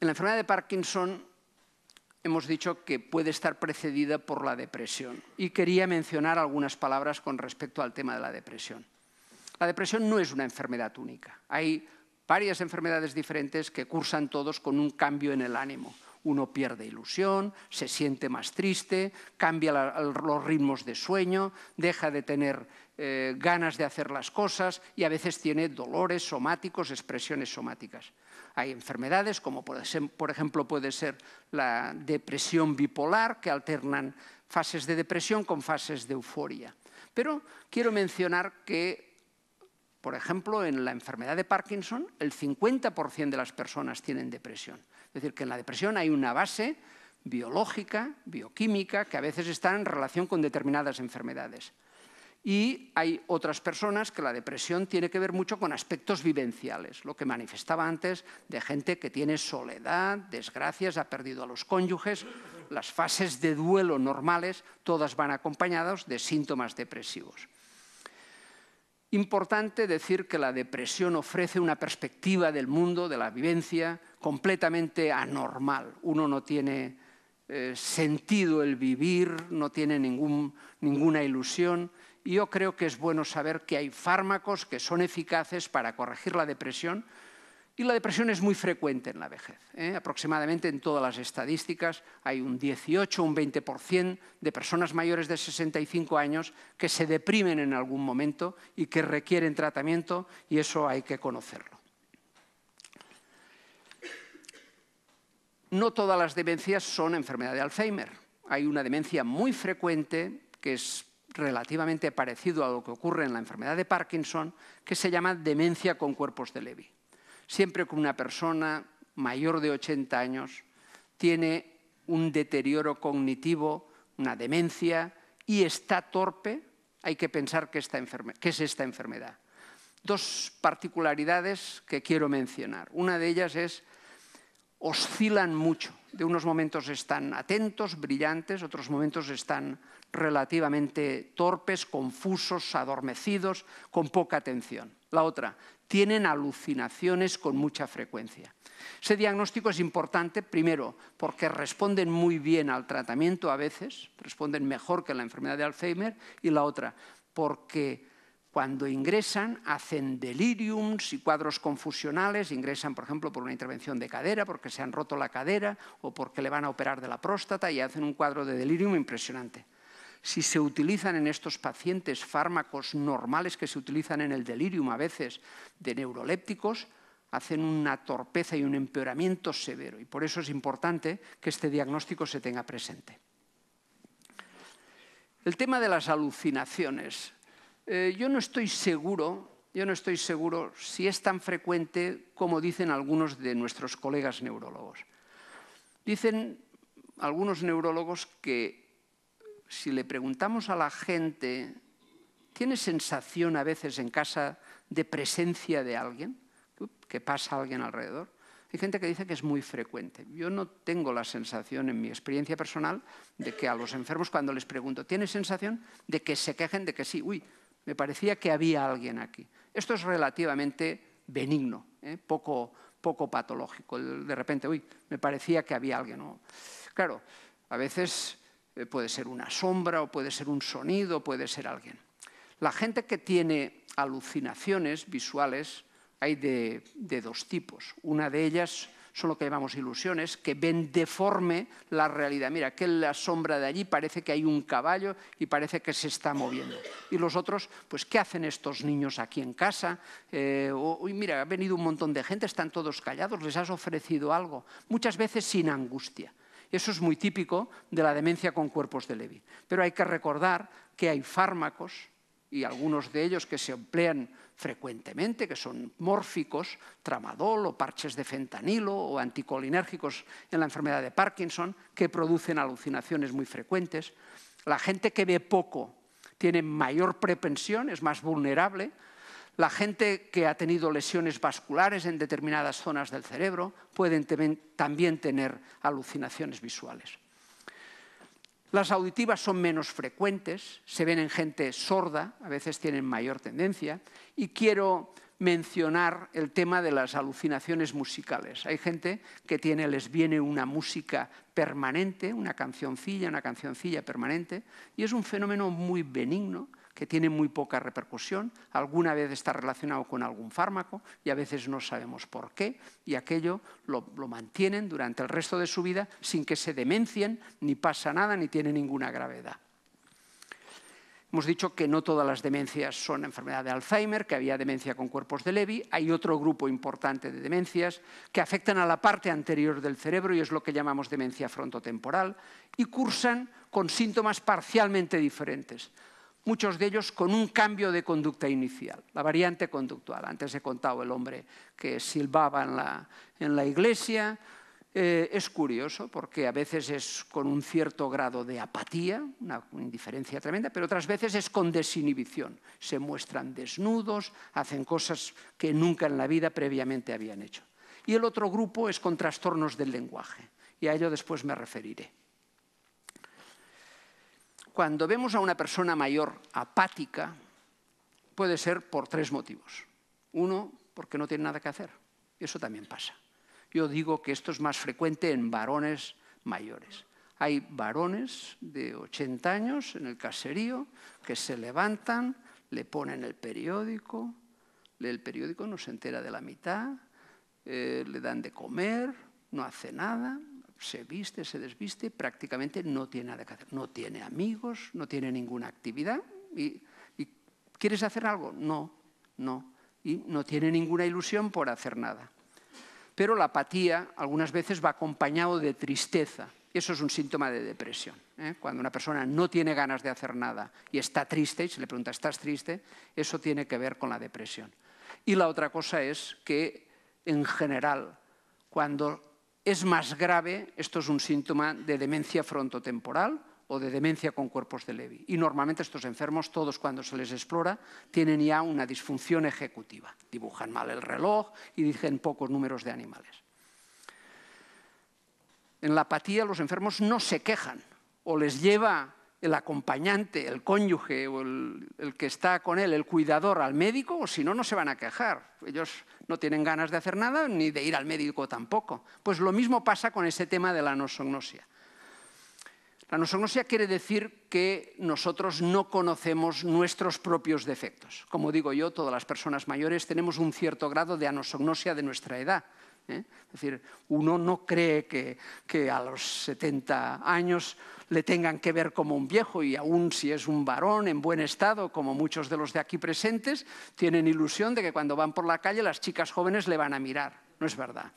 En la enfermedad de Parkinson hemos dicho que puede estar precedida por la depresión y quería mencionar algunas palabras con respecto al tema de la depresión. La depresión no es una enfermedad única. Hay varias enfermedades diferentes que cursan todos con un cambio en el ánimo. Uno pierde ilusión, se siente más triste, cambia los ritmos de sueño, deja de tener eh, ganas de hacer las cosas y a veces tiene dolores somáticos, expresiones somáticas. Hay enfermedades como por ejemplo puede ser la depresión bipolar que alternan fases de depresión con fases de euforia. Pero quiero mencionar que por ejemplo, en la enfermedad de Parkinson, el 50% de las personas tienen depresión. Es decir, que en la depresión hay una base biológica, bioquímica, que a veces está en relación con determinadas enfermedades. Y hay otras personas que la depresión tiene que ver mucho con aspectos vivenciales, lo que manifestaba antes de gente que tiene soledad, desgracias, ha perdido a los cónyuges. Las fases de duelo normales todas van acompañadas de síntomas depresivos. Importante decir que la depresión ofrece una perspectiva del mundo, de la vivencia, completamente anormal. Uno no tiene eh, sentido el vivir, no tiene ninguna ilusión. Y yo creo que es bueno saber que hay fármacos que son eficaces para corregir la depresión, y la depresión es muy frecuente en la vejez. ¿eh? Aproximadamente en todas las estadísticas hay un 18 o un 20% de personas mayores de 65 años que se deprimen en algún momento y que requieren tratamiento y eso hay que conocerlo. No todas las demencias son enfermedad de Alzheimer. Hay una demencia muy frecuente que es relativamente parecido a lo que ocurre en la enfermedad de Parkinson, que se llama demencia con cuerpos de Levy siempre que una persona mayor de 80 años, tiene un deterioro cognitivo, una demencia y está torpe, hay que pensar que, es esta enfermedad. Dos particularidades que quiero mencionar. Una de ellas es oscilan mucho. De unos momentos están atentos, brillantes, otros momentos están relativamente torpes, confusos, adormecidos, con poca atención. La otra, tienen alucinaciones con mucha frecuencia. Ese diagnóstico es importante, primero, porque responden muy bien al tratamiento a veces, responden mejor que la enfermedad de Alzheimer, y la otra, porque cuando ingresan, hacen deliriums y cuadros confusionales, ingresan, por ejemplo, por una intervención de cadera, porque se han roto la cadera o porque le van a operar de la próstata y hacen un cuadro de delirium impresionante. Si se utilizan en estos pacientes fármacos normales que se utilizan en el delirium a veces de neurolépticos, hacen una torpeza y un empeoramiento severo. Y por eso es importante que este diagnóstico se tenga presente. El tema de las alucinaciones. Eh, yo no estoy seguro, yo no estoy seguro si es tan frecuente como dicen algunos de nuestros colegas neurólogos. Dicen algunos neurólogos que si le preguntamos a la gente, ¿tiene sensación a veces en casa de presencia de alguien? ¿Que pasa alguien alrededor? Hay gente que dice que es muy frecuente. Yo no tengo la sensación en mi experiencia personal de que a los enfermos cuando les pregunto, ¿tiene sensación? De que se quejen de que sí, uy, me parecía que había alguien aquí. Esto es relativamente benigno, ¿eh? poco, poco patológico. De repente, uy, me parecía que había alguien. Claro, a veces eh, puede ser una sombra o puede ser un sonido, puede ser alguien. La gente que tiene alucinaciones visuales hay de dos tipos. Una de ellas son lo que llamamos ilusiones, que ven deforme la realidad. Mira, que la sombra de allí parece que hay un caballo y parece que se está moviendo. Y los otros, pues, ¿qué hacen estos niños aquí en casa? Eh, mira, ha venido un montón de gente, están todos callados, les has ofrecido algo, muchas veces sin angustia. Eso es muy típico de la demencia con cuerpos de Levy. Pero hay que recordar que hay fármacos, y algunos de ellos que se emplean frecuentemente, que son mórficos, tramadol o parches de fentanilo o anticolinérgicos en la enfermedad de Parkinson, que producen alucinaciones muy frecuentes. La gente que ve poco tiene mayor prepensión, es más vulnerable. La gente que ha tenido lesiones vasculares en determinadas zonas del cerebro pueden también tener alucinaciones visuales. Las auditivas son menos frecuentes, se ven en gente sorda, a veces tienen mayor tendencia. Y quiero mencionar el tema de las alucinaciones musicales. Hay gente que les viene una música permanente, una cancioncilla, una cancioncilla permanente, y es un fenómeno muy benigno que tiene muy poca repercusión, alguna vez está relacionado con algún fármaco y a veces no sabemos por qué, y aquello lo, mantienen durante el resto de su vida sin que se demencien, ni pasa nada, ni tiene ninguna gravedad. Hemos dicho que no todas las demencias son enfermedad de Alzheimer, que había demencia con cuerpos de Levy, hay otro grupo importante de demencias que afectan a la parte anterior del cerebro y es lo que llamamos demencia frontotemporal, y cursan con síntomas parcialmente diferentes muchos de ellos con un cambio de conducta inicial, la variante conductual. Antes he contado el hombre que silbaba en la, iglesia. Eh, es curioso porque a veces es con un cierto grado de apatía, una indiferencia tremenda, pero otras veces es con desinhibición. Se muestran desnudos, hacen cosas que nunca en la vida previamente habían hecho. Y el otro grupo es con trastornos del lenguaje, y a ello después me referiré. Cuando vemos a una persona mayor apática, puede ser por tres motivos. Uno, porque no tiene nada que hacer. Eso también pasa. Yo digo que esto es más frecuente en varones mayores. Hay varones de 80 años en el caserío que se levantan, le ponen el periódico, lee el periódico, no se entera de la mitad, eh, le dan de comer, no hace nada, se viste, se desviste, prácticamente no tiene nada que hacer. No tiene amigos, no tiene ninguna actividad. Y, ¿Quieres hacer algo? No, no. Y no tiene ninguna ilusión por hacer nada. Pero la apatía algunas veces va acompañado de tristeza. Eso es un síntoma de depresión. ¿eh? Cuando una persona no tiene ganas de hacer nada y está triste, y se le pregunta, ¿estás triste? Eso tiene que ver con la depresión. Y la otra cosa es que, en general, cuando es más grave, esto es un síntoma de demencia frontotemporal o de demencia con cuerpos de Levy. Y normalmente estos enfermos, todos cuando se les explora, tienen ya una disfunción ejecutiva. Dibujan mal el reloj y dicen pocos números de animales. En la apatía los enfermos no se quejan o les lleva el acompañante, el cónyuge o el, que está con él, el cuidador al médico, o si no, no se van a quejar. Ellos no tienen ganas de hacer nada ni de ir al médico tampoco. Pues lo mismo pasa con ese tema de la nosognosia. La nosognosia quiere decir que nosotros no conocemos nuestros propios defectos. Como digo yo, todas las personas mayores tenemos un cierto grado de anosognosia de nuestra edad. ¿eh? Es decir, uno no cree que, a los 70 años le tengan que ver como un viejo y aún si es un varón en buen estado, como muchos de los de aquí presentes, tienen ilusión de que cuando van por la calle las chicas jóvenes le van a mirar. No es verdad.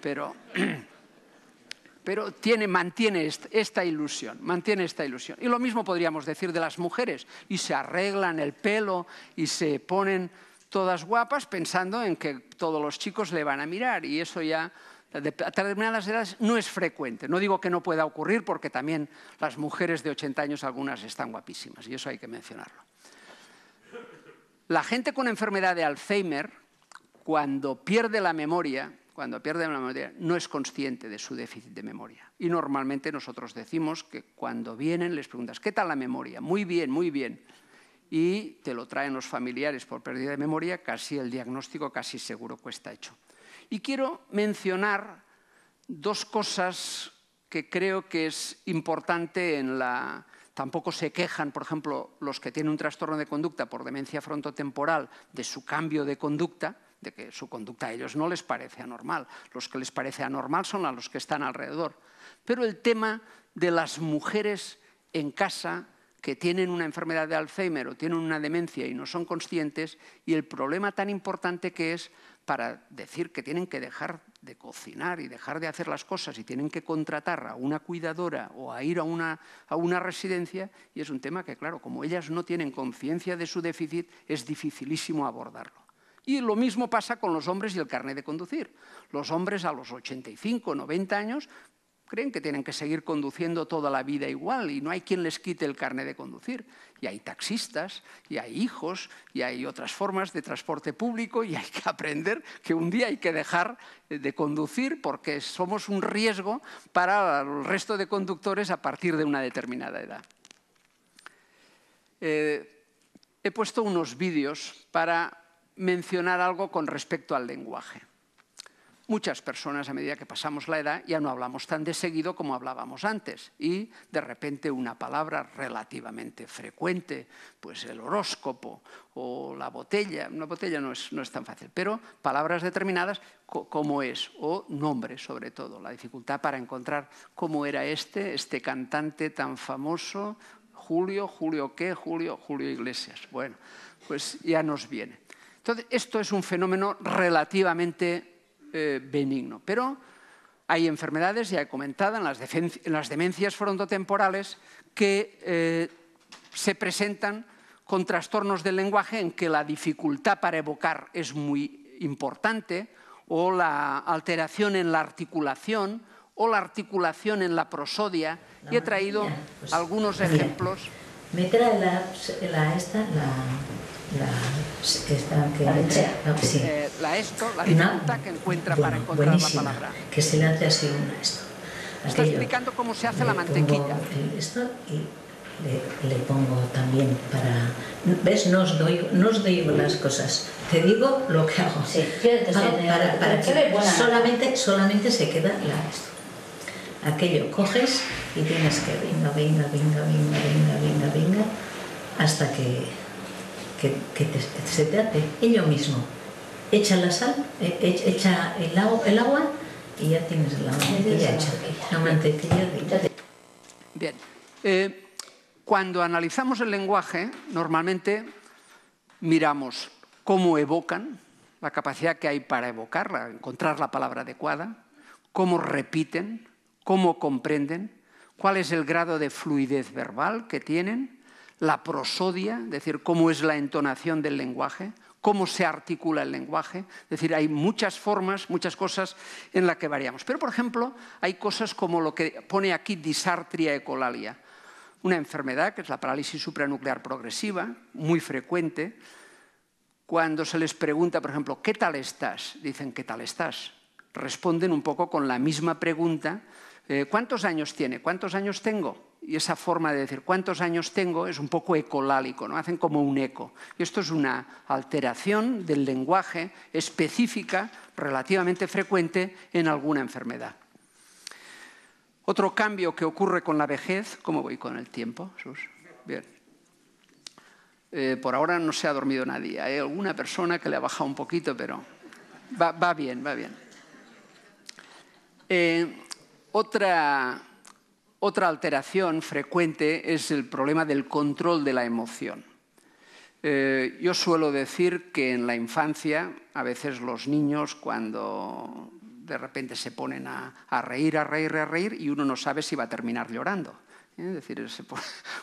Pero, pero tiene, mantiene esta ilusión, mantiene esta ilusión. Y lo mismo podríamos decir de las mujeres. Y se arreglan el pelo y se ponen todas guapas pensando en que todos los chicos le van a mirar y eso ya a determinadas edades no es frecuente. No digo que no pueda ocurrir porque también las mujeres de 80 años algunas están guapísimas y eso hay que mencionarlo. La gente con enfermedad de Alzheimer, cuando pierde la memoria, cuando pierde la memoria, no es consciente de su déficit de memoria. Y normalmente nosotros decimos que cuando vienen les preguntas, ¿qué tal la memoria? Muy bien, muy bien y te lo traen los familiares por pérdida de memoria, casi el diagnóstico casi seguro cuesta hecho. Y quiero mencionar dos cosas que creo que es importante en la... Tampoco se quejan, por ejemplo, los que tienen un trastorno de conducta por demencia frontotemporal de su cambio de conducta, de que su conducta a ellos no les parece anormal. Los que les parece anormal son a los que están alrededor. Pero el tema de las mujeres en casa que tienen una enfermedad de Alzheimer o tienen una demencia y no son conscientes, y el problema tan importante que es para decir que tienen que dejar de cocinar y dejar de hacer las cosas y tienen que contratar a una cuidadora o a ir a una, a una residencia, y es un tema que, claro, como ellas no tienen conciencia de su déficit, es dificilísimo abordarlo. Y lo mismo pasa con los hombres y el carnet de conducir. Los hombres a los 85, 90 años creen que tienen que seguir conduciendo toda la vida igual y no hay quien les quite el carnet de conducir. Y hay taxistas, y hay hijos, y hay otras formas de transporte público y hay que aprender que un día hay que dejar de conducir porque somos un riesgo para el resto de conductores a partir de una determinada edad. Eh, he puesto unos vídeos para mencionar algo con respecto al lenguaje muchas personas a medida que pasamos la edad ya no hablamos tan de seguido como hablábamos antes y de repente una palabra relativamente frecuente, pues el horóscopo o la botella, una botella no es, no es tan fácil, pero palabras determinadas como es o nombre sobre todo, la dificultad para encontrar cómo era este, este cantante tan famoso, Julio, Julio qué, Julio, Julio Iglesias. Bueno, pues ya nos viene. Entonces, esto es un fenómeno relativamente eh, benigno. Pero hay enfermedades, ya he comentado, en las, las demencias frontotemporales que eh, se presentan con trastornos del lenguaje en que la dificultad para evocar es muy importante o la alteración en la articulación o la articulación en la prosodia y he traído pues, algunos ejemplos. Me la, esta, la, que, ah, sí. Eh, la esto, la dificultad que encuentra para encontrar buenísima. la palabra. Que se le hace así una esto. estoy explicando cómo se hace la mantequilla. esto y le, pongo también para... ¿Ves? No os, doy, no os doy las cosas, te digo lo que hago. Sí, para, para, que solamente, solamente se queda la esto. Aquello coges y tienes que venga, venga, venga, venga, venga, venga, venga, hasta que, que, se te hace ello mismo echa la sal, e, e, echa el agua, y ya tienes la mantequilla Bien. cuando analizamos el lenguaje, normalmente miramos cómo evocan, la capacidad que hay para evocarla, encontrar la palabra adecuada, cómo repiten, cómo comprenden, cuál es el grado de fluidez verbal que tienen, la prosodia, es decir, cómo es la entonación del lenguaje, cómo se articula el lenguaje. Es decir, hay muchas formas, muchas cosas en las que variamos. Pero, por ejemplo, hay cosas como lo que pone aquí disartria ecolalia, una enfermedad que es la parálisis supranuclear progresiva, muy frecuente. Cuando se les pregunta, por ejemplo, ¿qué tal estás? Dicen, ¿qué tal estás? Responden un poco con la misma pregunta, eh, ¿cuántos años tiene? ¿Cuántos años tengo? y esa forma de decir cuántos años tengo es un poco ecolálico, ¿no? hacen como un eco. Y esto es una alteración del lenguaje específica, relativamente frecuente en alguna enfermedad. Otro cambio que ocurre con la vejez, ¿cómo voy con el tiempo? Bien. Eh, por ahora no se ha dormido nadie, hay alguna persona que le ha bajado un poquito, pero va, bien, va bien. Eh, otra otra alteración frecuente es el problema del control de la emoción. Eh, yo suelo decir que en la infancia, a veces los niños cuando de repente se ponen a, reír, a reír, a reír y uno no sabe si va a terminar llorando. ¿eh? Es decir,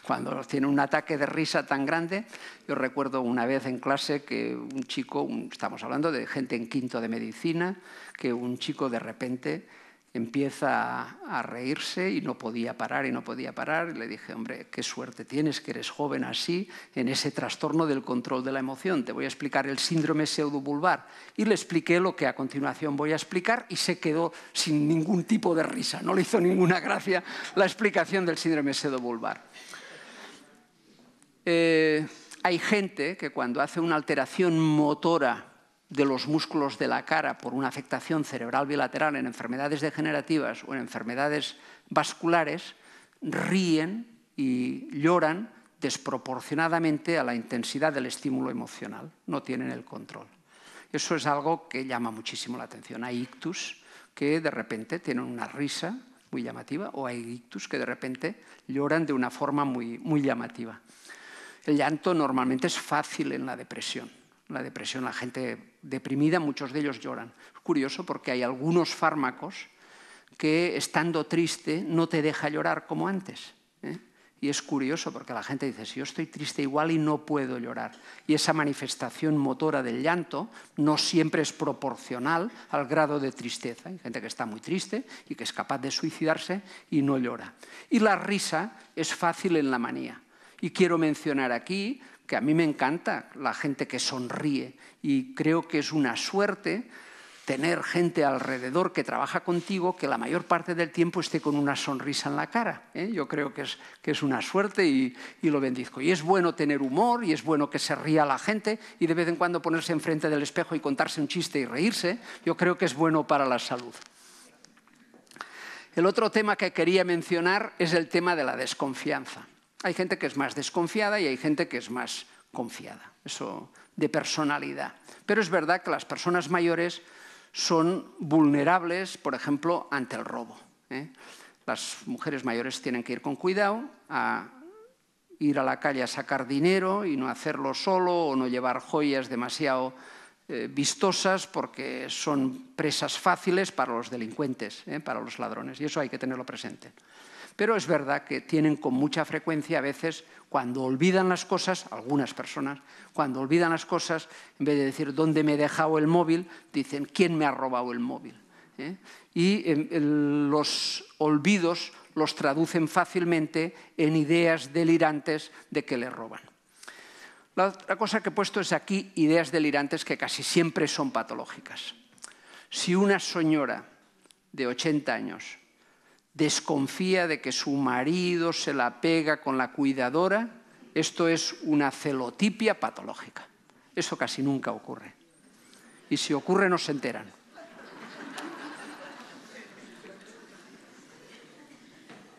cuando tiene un ataque de risa tan grande, yo recuerdo una vez en clase que un chico, estamos hablando de gente en quinto de medicina, que un chico de repente empieza a, reírse y no podía parar y no podía parar. Y le dije, hombre, qué suerte tienes que eres joven así, en ese trastorno del control de la emoción. Te voy a explicar el síndrome pseudobulbar. Y le expliqué lo que a continuación voy a explicar y se quedó sin ningún tipo de risa. No le hizo ninguna gracia la explicación del síndrome pseudobulbar. Eh, hay gente que cuando hace una alteración motora de los músculos de la cara por una afectación cerebral bilateral en enfermedades degenerativas o en enfermedades vasculares ríen y lloran desproporcionadamente a la intensidad del estímulo emocional, no tienen el control. Eso es algo que llama muchísimo la atención. Hay ictus que de repente tienen una risa muy llamativa o hay ictus que de repente lloran de una forma muy, muy llamativa. El llanto normalmente es fácil en la depresión la depresión, la gente deprimida, muchos de ellos lloran. Es curioso porque hay algunos fármacos que estando triste no te deja llorar como antes. ¿eh? Y es curioso porque la gente dice, si yo estoy triste igual y no puedo llorar. Y esa manifestación motora del llanto no siempre es proporcional al grado de tristeza. Hay gente que está muy triste y que es capaz de suicidarse y no llora. Y la risa es fácil en la manía. Y quiero mencionar aquí que a mí me encanta la gente que sonríe y creo que es una suerte tener gente alrededor que trabaja contigo que la mayor parte del tiempo esté con una sonrisa en la cara. ¿eh? Yo creo que es, una suerte y, y, lo bendizco. Y es bueno tener humor y es bueno que se ría la gente y de vez en cuando ponerse enfrente del espejo y contarse un chiste y reírse. Yo creo que es bueno para la salud. El otro tema que quería mencionar es el tema de la desconfianza. Hay gente que es más desconfiada y hay gente que es más confiada, eso de personalidad. Pero es verdad que las personas mayores son vulnerables, por ejemplo, ante el robo. ¿eh? Las mujeres mayores tienen que ir con cuidado a ir a la calle a sacar dinero y no hacerlo solo o no llevar joyas demasiado eh, vistosas porque son presas fáciles para los delincuentes, ¿eh? para los ladrones. Y eso hay que tenerlo presente. Pero es verdad que tienen con mucha frecuencia a veces, cuando olvidan las cosas, algunas personas, cuando olvidan las cosas, en vez de decir dónde me he dejado el móvil, dicen quién me ha robado el móvil. ¿eh? Y em, los olvidos los traducen fácilmente en ideas delirantes de que le roban. La otra cosa que he puesto es aquí ideas delirantes que casi siempre son patológicas. Si una señora de 80 años desconfía de que su marido se la pega con la cuidadora, esto es una celotipia patológica. Eso casi nunca ocurre. Y si ocurre no se enteran.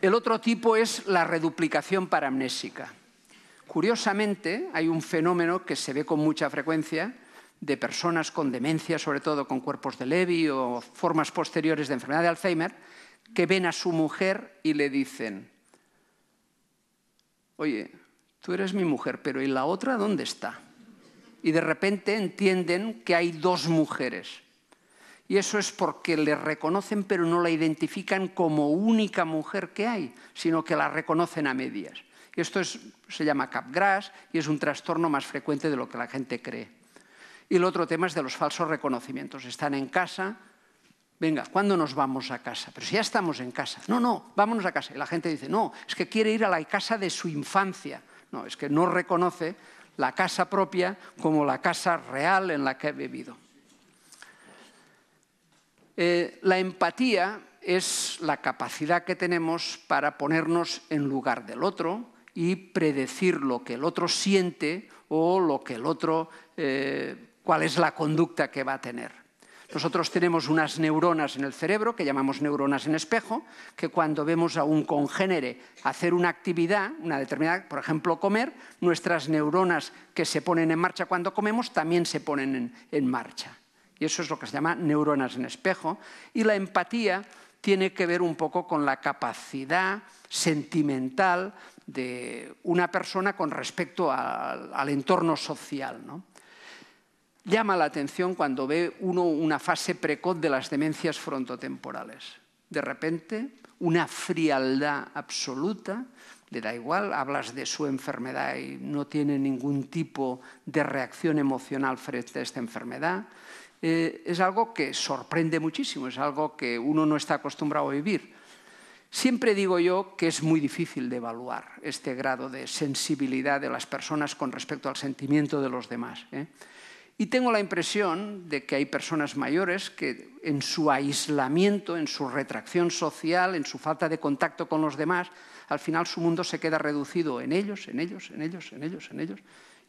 El otro tipo es la reduplicación paramnésica. Curiosamente, hay un fenómeno que se ve con mucha frecuencia de personas con demencia, sobre todo con cuerpos de Levy o formas posteriores de enfermedad de Alzheimer, que ven a su mujer y le dicen, oye, tú eres mi mujer, pero ¿y la otra dónde está? Y de repente entienden que hay dos mujeres. Y eso es porque le reconocen, pero no la identifican como única mujer que hay, sino que la reconocen a medias. Y esto se llama capgras y es un trastorno más frecuente de lo que la gente cree. Y el otro tema es de los falsos reconocimientos. Están en casa, venga, ¿cuándo nos vamos a casa? Pero si ya estamos en casa. No, no, vámonos a casa. Y la gente dice, no, es que quiere ir a la casa de su infancia. No, es que no reconoce la casa propia como la casa real en la que ha vivido. Eh, la empatía es la capacidad que tenemos para ponernos en lugar del otro y predecir lo que el otro siente o lo que el otro, eh, cuál es la conducta que va a tener. Nosotros tenemos unas neuronas en el cerebro, que llamamos neuronas en espejo, que cuando vemos a un congénere hacer una actividad, una determinada, por ejemplo, comer, nuestras neuronas que se ponen en marcha cuando comemos también se ponen en, marcha. Y eso es lo que se llama neuronas en espejo. Y la empatía tiene que ver un poco con la capacidad sentimental de una persona con respecto al, al entorno social. ¿no? llama la atención cuando ve uno una fase precoz de las demencias frontotemporales. De repente, una frialdad absoluta, le da igual, hablas de su enfermedad y no tiene ningún tipo de reacción emocional frente a esta enfermedad. Eh, es algo que sorprende muchísimo, es algo que uno no está acostumbrado a vivir. Siempre digo yo que es muy difícil de evaluar este grado de sensibilidad de las personas con respecto al sentimiento de los demás. ¿eh? Y tengo la impresión de que hay personas mayores que en su aislamiento, en su retracción social, en su falta de contacto con los demás, al final su mundo se queda reducido en ellos, en ellos, en ellos, en ellos, en ellos.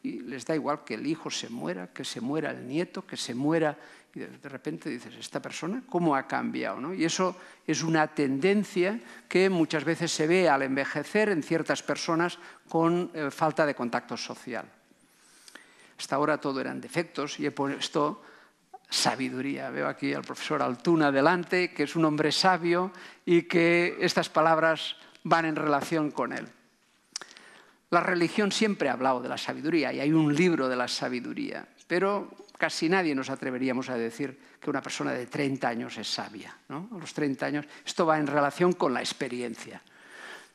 Y les da igual que el hijo se muera, que se muera el nieto, que se muera... Y de repente dices, ¿esta persona cómo ha cambiado? Y eso es una tendencia que muchas veces se ve al envejecer en ciertas personas con eh, falta de contacto social. Hasta ahora todo eran defectos y he puesto sabiduría. Veo aquí al profesor Altuna delante, que es un hombre sabio y que estas palabras van en relación con él. La religión siempre ha hablado de la sabiduría y hay un libro de la sabiduría, pero casi nadie nos atreveríamos a decir que una persona de 30 años es sabia. ¿no? A los 30 años esto va en relación con la experiencia.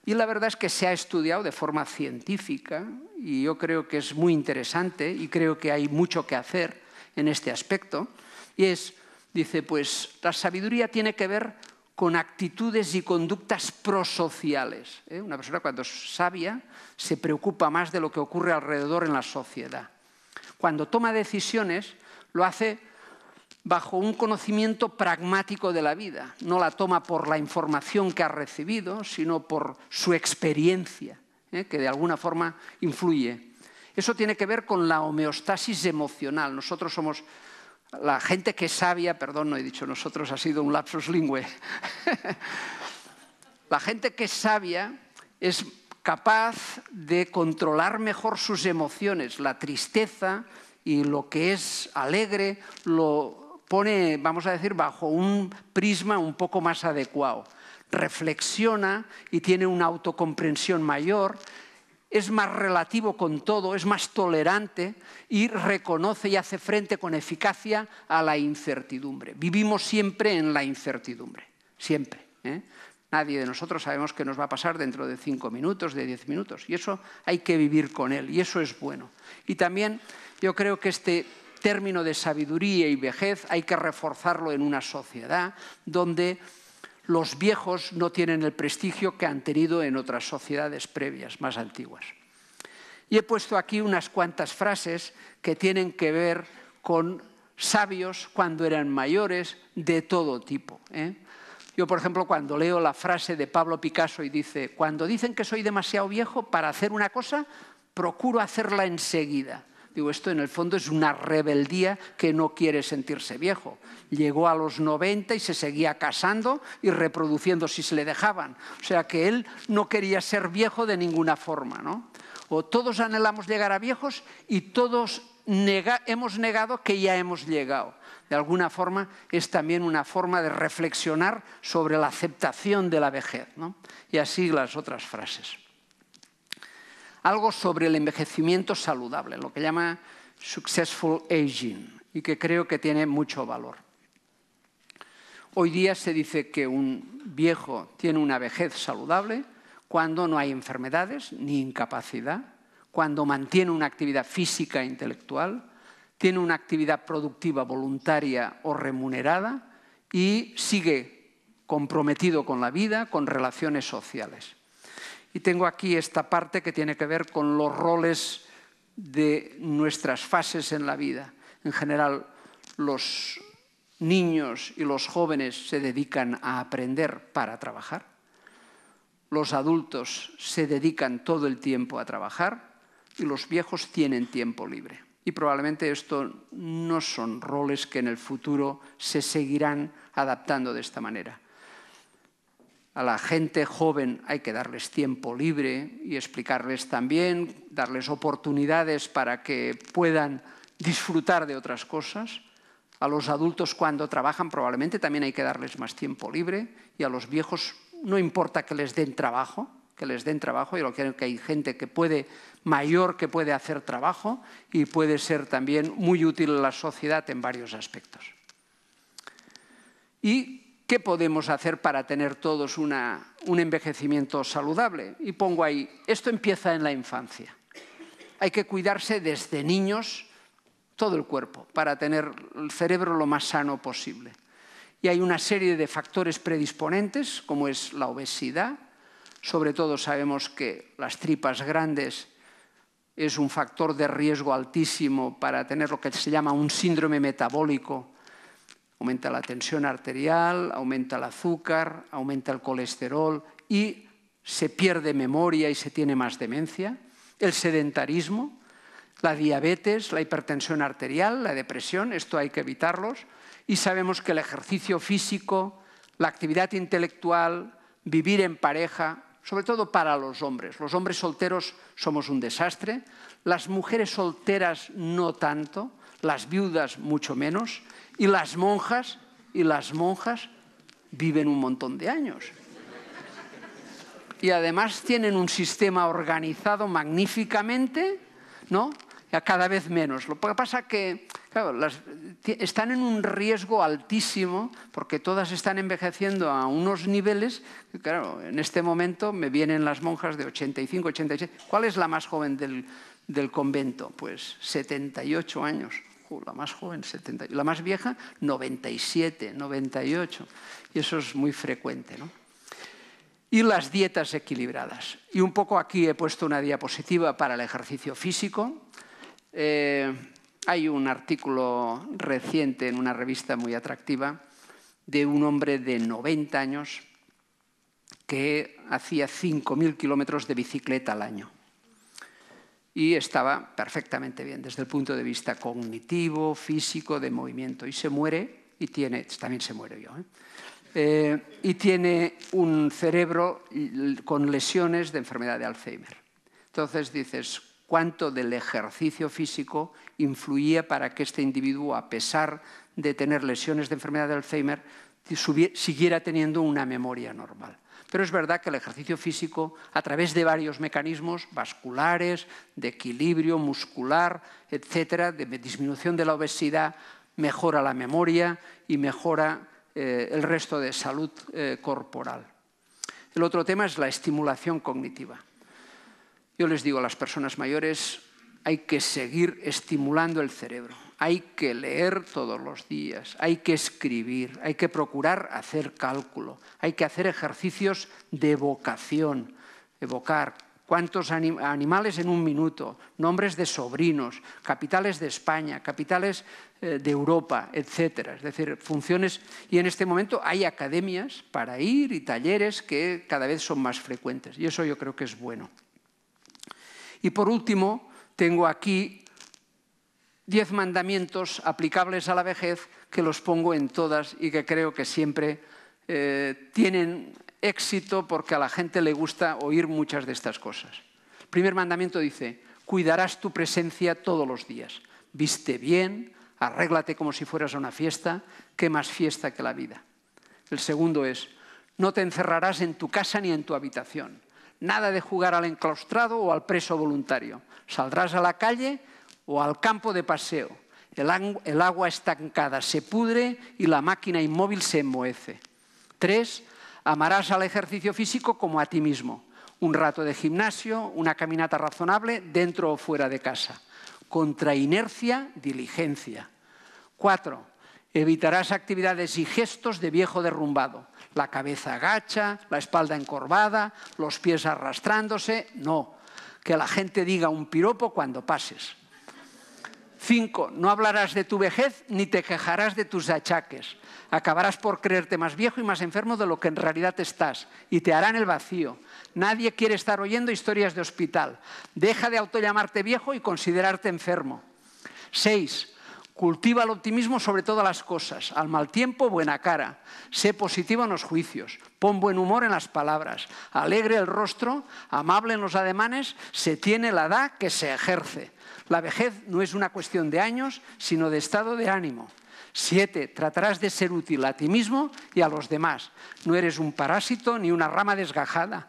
Y la verdad es que se ha estudiado de forma científica y yo creo que es muy interesante y creo que hay mucho que hacer en este aspecto. Y es, dice, pues la sabiduría tiene que ver con actitudes y conductas prosociales. ¿eh? Una persona cuando es sabia se preocupa más de lo que ocurre alrededor en la sociedad. Cuando toma decisiones lo hace bajo un conocimiento pragmático de la vida. No la toma por la información que ha recibido, sino por su experiencia, ¿eh? que de alguna forma influye. Eso tiene que ver con la homeostasis emocional. Nosotros somos la gente que sabia, perdón, no he dicho nosotros, ha sido un lapsus lingüe. la gente que sabia es capaz de controlar mejor sus emociones, la tristeza, y lo que es alegre lo pone, vamos a decir, bajo un prisma un poco más adecuado. Reflexiona y tiene una autocomprensión mayor, es más relativo con todo, es más tolerante y reconoce y hace frente con eficacia a la incertidumbre. Vivimos siempre en la incertidumbre, siempre. ¿eh? Nadie de nosotros sabemos qué nos va a pasar dentro de cinco minutos, de diez minutos, y eso hay que vivir con él, y eso es bueno. Y también yo creo que este término de sabiduría y vejez hay que reforzarlo en una sociedad donde los viejos no tienen el prestigio que han tenido en otras sociedades previas, más antiguas. Y he puesto aquí unas cuantas frases que tienen que ver con sabios cuando eran mayores de todo tipo. ¿eh? Yo, por ejemplo, cuando leo la frase de Pablo Picasso y dice, cuando dicen que soy demasiado viejo para hacer una cosa, procuro hacerla enseguida. Digo, esto en el fondo es una rebeldía que no quiere sentirse viejo. Llegó a los 90 y se seguía casando y reproduciendo si se le dejaban. O sea que él no quería ser viejo de ninguna forma. ¿no? O todos anhelamos llegar a viejos y todos hemos negado que ya hemos llegado. De alguna forma es también una forma de reflexionar sobre la aceptación de la vejez. ¿no? Y así las otras frases algo sobre el envejecimiento saludable, lo que llama Successful Aging, y que creo que tiene mucho valor. Hoy día se dice que un viejo tiene una vejez saludable cuando no hay enfermedades ni incapacidad, cuando mantiene una actividad física e intelectual, tiene una actividad productiva voluntaria o remunerada y sigue comprometido con la vida, con relaciones sociales. Y tengo aquí esta parte que tiene que ver con los roles de nuestras fases en la vida. En general, los niños y los jóvenes se dedican a aprender para trabajar. Los adultos se dedican todo el tiempo a trabajar y los viejos tienen tiempo libre. Y probablemente esto no son roles que en el futuro se seguirán adaptando de esta manera. A la gente joven hay que darles tiempo libre y explicarles también, darles oportunidades para que puedan disfrutar de otras cosas. A los adultos cuando trabajan probablemente también hay que darles más tiempo libre y a los viejos no importa que les den trabajo, que les den trabajo. Yo creo que hay gente que puede, mayor que puede hacer trabajo y puede ser también muy útil a la sociedad en varios aspectos. Y ¿Qué podemos hacer para tener todos un envejecimiento saludable? Y pongo ahí, esto empieza en la infancia. Hay que cuidarse desde niños todo el cuerpo para tener el cerebro lo más sano posible. Y hay una serie de factores predisponentes, como es la obesidad. Sobre todo sabemos que las tripas grandes es un factor de riesgo altísimo para tener lo que se llama un síndrome metabólico, Aumenta la tensión arterial, aumenta el azúcar, aumenta el colesterol y se pierde memoria y se tiene más demencia. El sedentarismo, la diabetes, la hipertensión arterial, la depresión, esto hay que evitarlos. Y sabemos que el ejercicio físico, la actividad intelectual, vivir en pareja, sobre todo para los hombres. Los hombres solteros somos un desastre, las mujeres solteras no tanto, las viudas mucho menos, y las monjas, y las monjas viven un montón de años. Y además tienen un sistema organizado magníficamente, ¿no? cada vez menos. Lo que pasa que están en un riesgo altísimo porque todas están envejeciendo a unos niveles. Que, claro, en este momento me vienen las monjas de 85, 86. ¿Cuál es la más joven del, del convento? Pues 78 años la más joven 70, la más vieja 97, 98. Y eso es muy frecuente. ¿no? Y las dietas equilibradas. Y un poco aquí he puesto una diapositiva para el ejercicio físico. Eh, hay un artículo reciente en una revista muy atractiva de un hombre de 90 años que hacía 5.000 kilómetros de bicicleta al año y estaba perfectamente bien desde el punto de vista cognitivo, físico, de movimiento. Y se muere y tiene, también se muere yo, ¿eh? Eh, y tiene un cerebro con lesiones de enfermedad de Alzheimer. Entonces dices, ¿cuánto del ejercicio físico influía para que este individuo, a pesar de tener lesiones de enfermedad de Alzheimer, siguiera teniendo una memoria normal. Pero es verdad que el ejercicio físico, a través de varios mecanismos vasculares, de equilibrio muscular, etcétera, de disminución de la obesidad, mejora la memoria y mejora eh, el resto de salud eh, corporal. El otro tema es la estimulación cognitiva. Yo les digo a las personas mayores, hay que seguir estimulando el cerebro hay que leer todos los días, hay que escribir, hay que procurar hacer cálculo, hay que hacer ejercicios de evocación, evocar cuántos animales en un minuto, nombres de sobrinos, capitales de España, capitales eh, de Europa, etc. Es decir, funciones... Y en este momento hay academias para ir y talleres que cada vez son más frecuentes. Y eso yo creo que es bueno. Y por último, tengo aquí diez mandamientos aplicables a la vejez que los pongo en todas y que creo que siempre eh, tienen éxito porque a la gente le gusta oír muchas de estas cosas. El primer mandamiento dice, cuidarás tu presencia todos los días. Viste bien, arréglate como si fueras a una fiesta, qué más fiesta que la vida. El segundo es, no te encerrarás en tu casa ni en tu habitación. Nada de jugar al enclaustrado o al preso voluntario. Saldrás a la calle o al campo de paseo. El, agua estancada se pudre y la máquina inmóvil se enmohece. Tres, amarás al ejercicio físico como a ti mismo. Un rato de gimnasio, una caminata razonable dentro o fuera de casa. Contra inercia, diligencia. Cuatro, evitarás actividades y gestos de viejo derrumbado. La cabeza agacha, la espalda encorvada, los pies arrastrándose. No, que la gente diga un piropo cuando pases. 5. No hablarás de tu vejez ni te quejarás de tus achaques. Acabarás por creerte más viejo y más enfermo de lo que en realidad estás y te harán el vacío. Nadie quiere estar oyendo historias de hospital. Deja de autollamarte viejo y considerarte enfermo. 6. Cultiva el optimismo sobre todas las cosas. Al mal tiempo, buena cara. Sé positivo en los juicios. Pon buen humor en las palabras. Alegre el rostro. Amable en los ademanes. Se tiene la edad que se ejerce. La vejez no es una cuestión de años, sino de estado de ánimo. Siete, tratarás de ser útil a ti mismo y a los demás. No eres un parásito ni una rama desgajada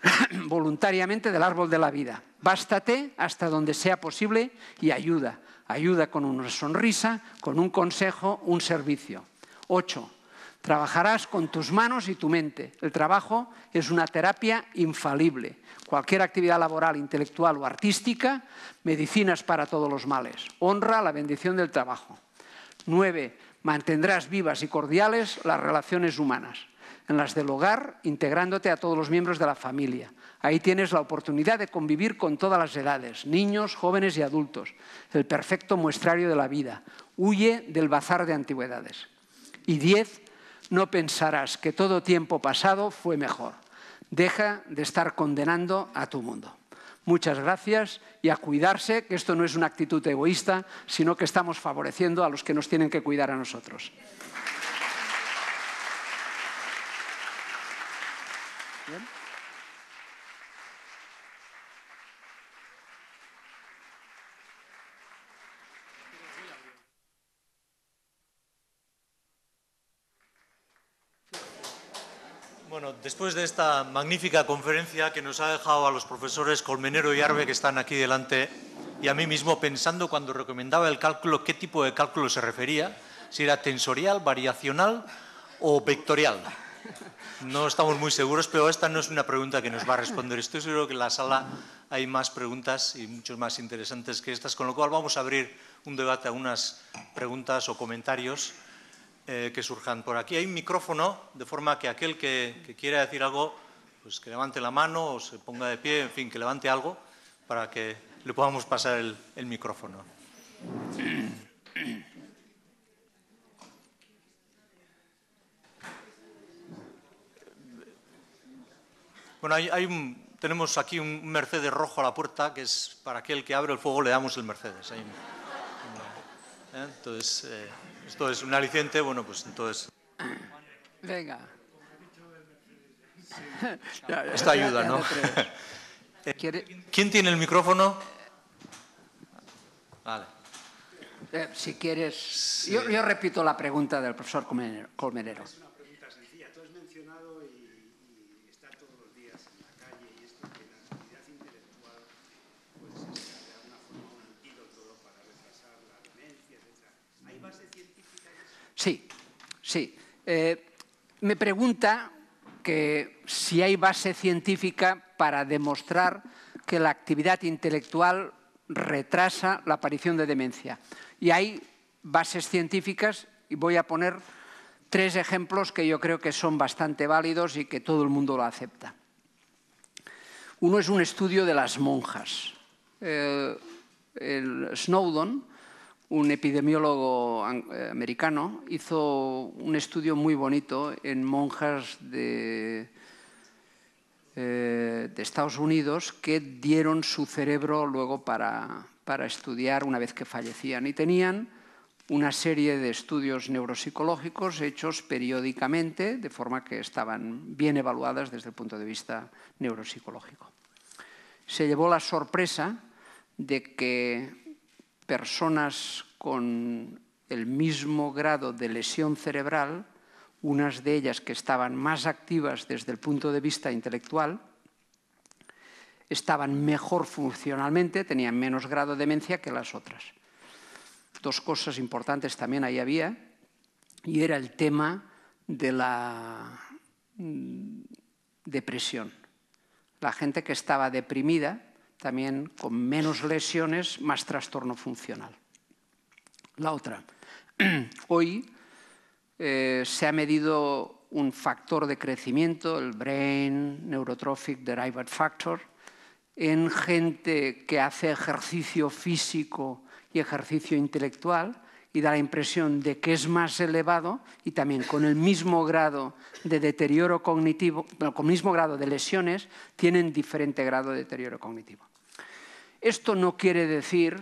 voluntariamente del árbol de la vida. Bástate hasta donde sea posible y ayuda. Ayuda con una sonrisa, con un consejo, un servicio. Ocho, Trabajarás con tus manos y tu mente. El trabajo es una terapia infalible. Cualquier actividad laboral, intelectual o artística, medicinas para todos los males. Honra la bendición del trabajo. 9. Mantendrás vivas y cordiales las relaciones humanas, en las del hogar, integrándote a todos los miembros de la familia. Ahí tienes la oportunidad de convivir con todas las edades, niños, jóvenes y adultos. El perfecto muestrario de la vida. Huye del bazar de antigüedades. Y 10 no pensarás que todo tiempo pasado fue mejor. Deja de estar condenando a tu mundo. Muchas gracias y a cuidarse, que esto no es una actitud egoísta, sino que estamos favoreciendo a los que nos tienen que cuidar a nosotros. Después de esta magnífica conferencia que nos ha dejado a los profesores Colmenero y Arbe, que están aquí delante, y a mí mismo pensando cuando recomendaba el cálculo, qué tipo de cálculo se refería, si era tensorial, variacional o vectorial. No estamos muy seguros, pero esta no es una pregunta que nos va a responder. Estoy seguro que en la sala hay más preguntas y muchos más interesantes que estas, con lo cual vamos a abrir un debate a unas preguntas o comentarios eh, que surjan. Por aquí hay un micrófono, de forma que aquel que, quiera decir algo, pues que levante la mano o se ponga de pie, en fin, que levante algo para que le podamos pasar el, micrófono. Bueno, hay, tenemos aquí un Mercedes rojo a la puerta, que es para aquel que abre el fuego le damos el Mercedes. ¿Eh? Entonces... Eh, esto es un aliciente, bueno, pues entonces... Ah, venga. Esta ayuda, ¿no? ¿Quién tiene el micrófono? Vale. Eh, si quieres... Yo, yo, repito la pregunta del profesor Colmenero. Sí. Eh, me pregunta que si hay base científica para demostrar que la actividad intelectual retrasa la aparición de demencia. Y hay bases científicas y voy a poner tres ejemplos que yo creo que son bastante válidos y que todo el mundo lo acepta. Uno es un estudio de las monjas. Eh, el Snowdon un epidemiólogo eh, americano hizo un estudio muy bonito en monjas eh, de, Estados Unidos que dieron su cerebro luego para, para, estudiar una vez que fallecían. Y tenían una serie de estudios neuropsicológicos hechos periódicamente, de forma que estaban bien evaluadas desde el punto de vista neuropsicológico. Se llevó la sorpresa de que personas con el mismo grado de lesión cerebral, unas de ellas que estaban más activas desde el punto de vista intelectual, estaban mejor funcionalmente, tenían menos grado de demencia que las otras. Dos cosas importantes también ahí había, y era el tema de la mm, depresión. La gente que estaba deprimida también con menos lesiones, más trastorno funcional. La otra, hoy eh, se ha medido un factor de crecimiento, el Brain Neurotrophic Derived Factor, en gente que hace ejercicio físico y ejercicio intelectual y da la impresión de que es más elevado y también con el mismo grado de deterioro cognitivo, con el mismo grado de lesiones, tienen diferente grado de deterioro cognitivo. Esto no quiere decir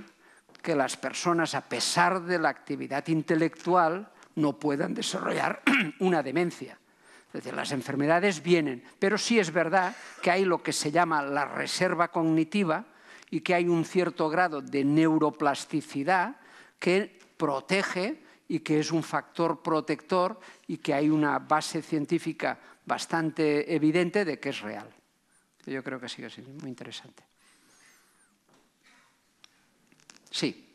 que las personas, a pesar de la actividad intelectual, no puedan desarrollar una demencia. Es decir, las enfermedades vienen, pero sí es verdad que hay lo que se llama la reserva cognitiva y que hay un cierto grado de neuroplasticidad que protege y que es un factor protector y que hay una base científica bastante evidente de que es real. Yo creo que sigue siendo muy interesante. Sí.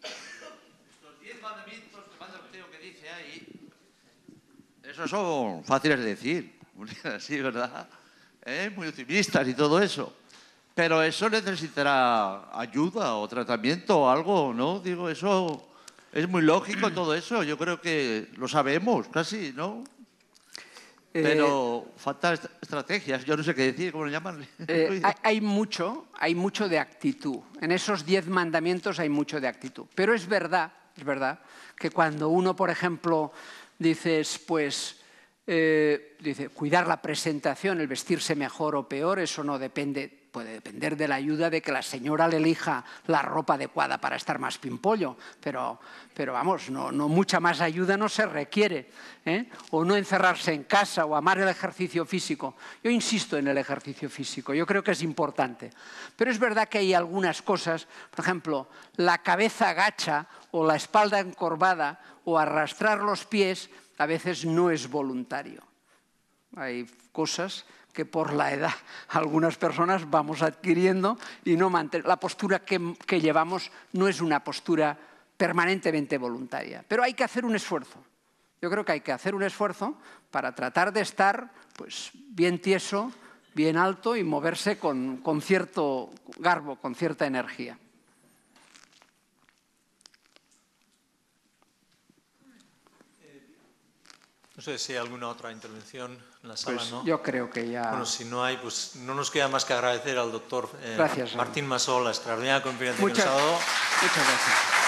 Los diez mandamientos que dice ahí, esos son fáciles de decir, ¿verdad? ¿Eh? Muy optimistas y todo eso. Pero eso necesitará ayuda o tratamiento o algo, ¿no? Digo, eso es muy lógico todo eso. Yo creo que lo sabemos casi, ¿no? Eh, Pero faltan estrategias, yo no sé qué decir, ¿cómo lo llaman? Eh, hay, mucho, hay mucho de actitud. En esos diez mandamientos hay mucho de actitud. Pero es verdad, es verdad, que cuando uno, por ejemplo, dices, pues, eh, dice, cuidar la presentación, el vestirse mejor o peor, eso no depende puede depender de la ayuda de que la señora le elija la ropa adecuada para estar más pimpollo, pero, pero vamos, no, no mucha más ayuda no se requiere. ¿eh? O no encerrarse en casa o amar el ejercicio físico. Yo insisto en el ejercicio físico, yo creo que es importante. Pero es verdad que hay algunas cosas, por ejemplo, la cabeza agacha o la espalda encorvada o arrastrar los pies a veces no es voluntario. Hay cosas que por la edad algunas personas vamos adquiriendo y no mantener. La postura que, llevamos no es una postura permanentemente voluntaria, pero hay que hacer un esfuerzo. Yo creo que hay que hacer un esfuerzo para tratar de estar pues, bien tieso, bien alto y moverse con cierto garbo, con cierta energía. No sé si hay alguna otra intervención en la sala, pues Yo creo que ya. Bueno, si no hay, pues no nos queda más que agradecer al doctor Martín eh, gracias, Martín Masola, extraordinaria conferencia que nos ha dado. Muchas gracias.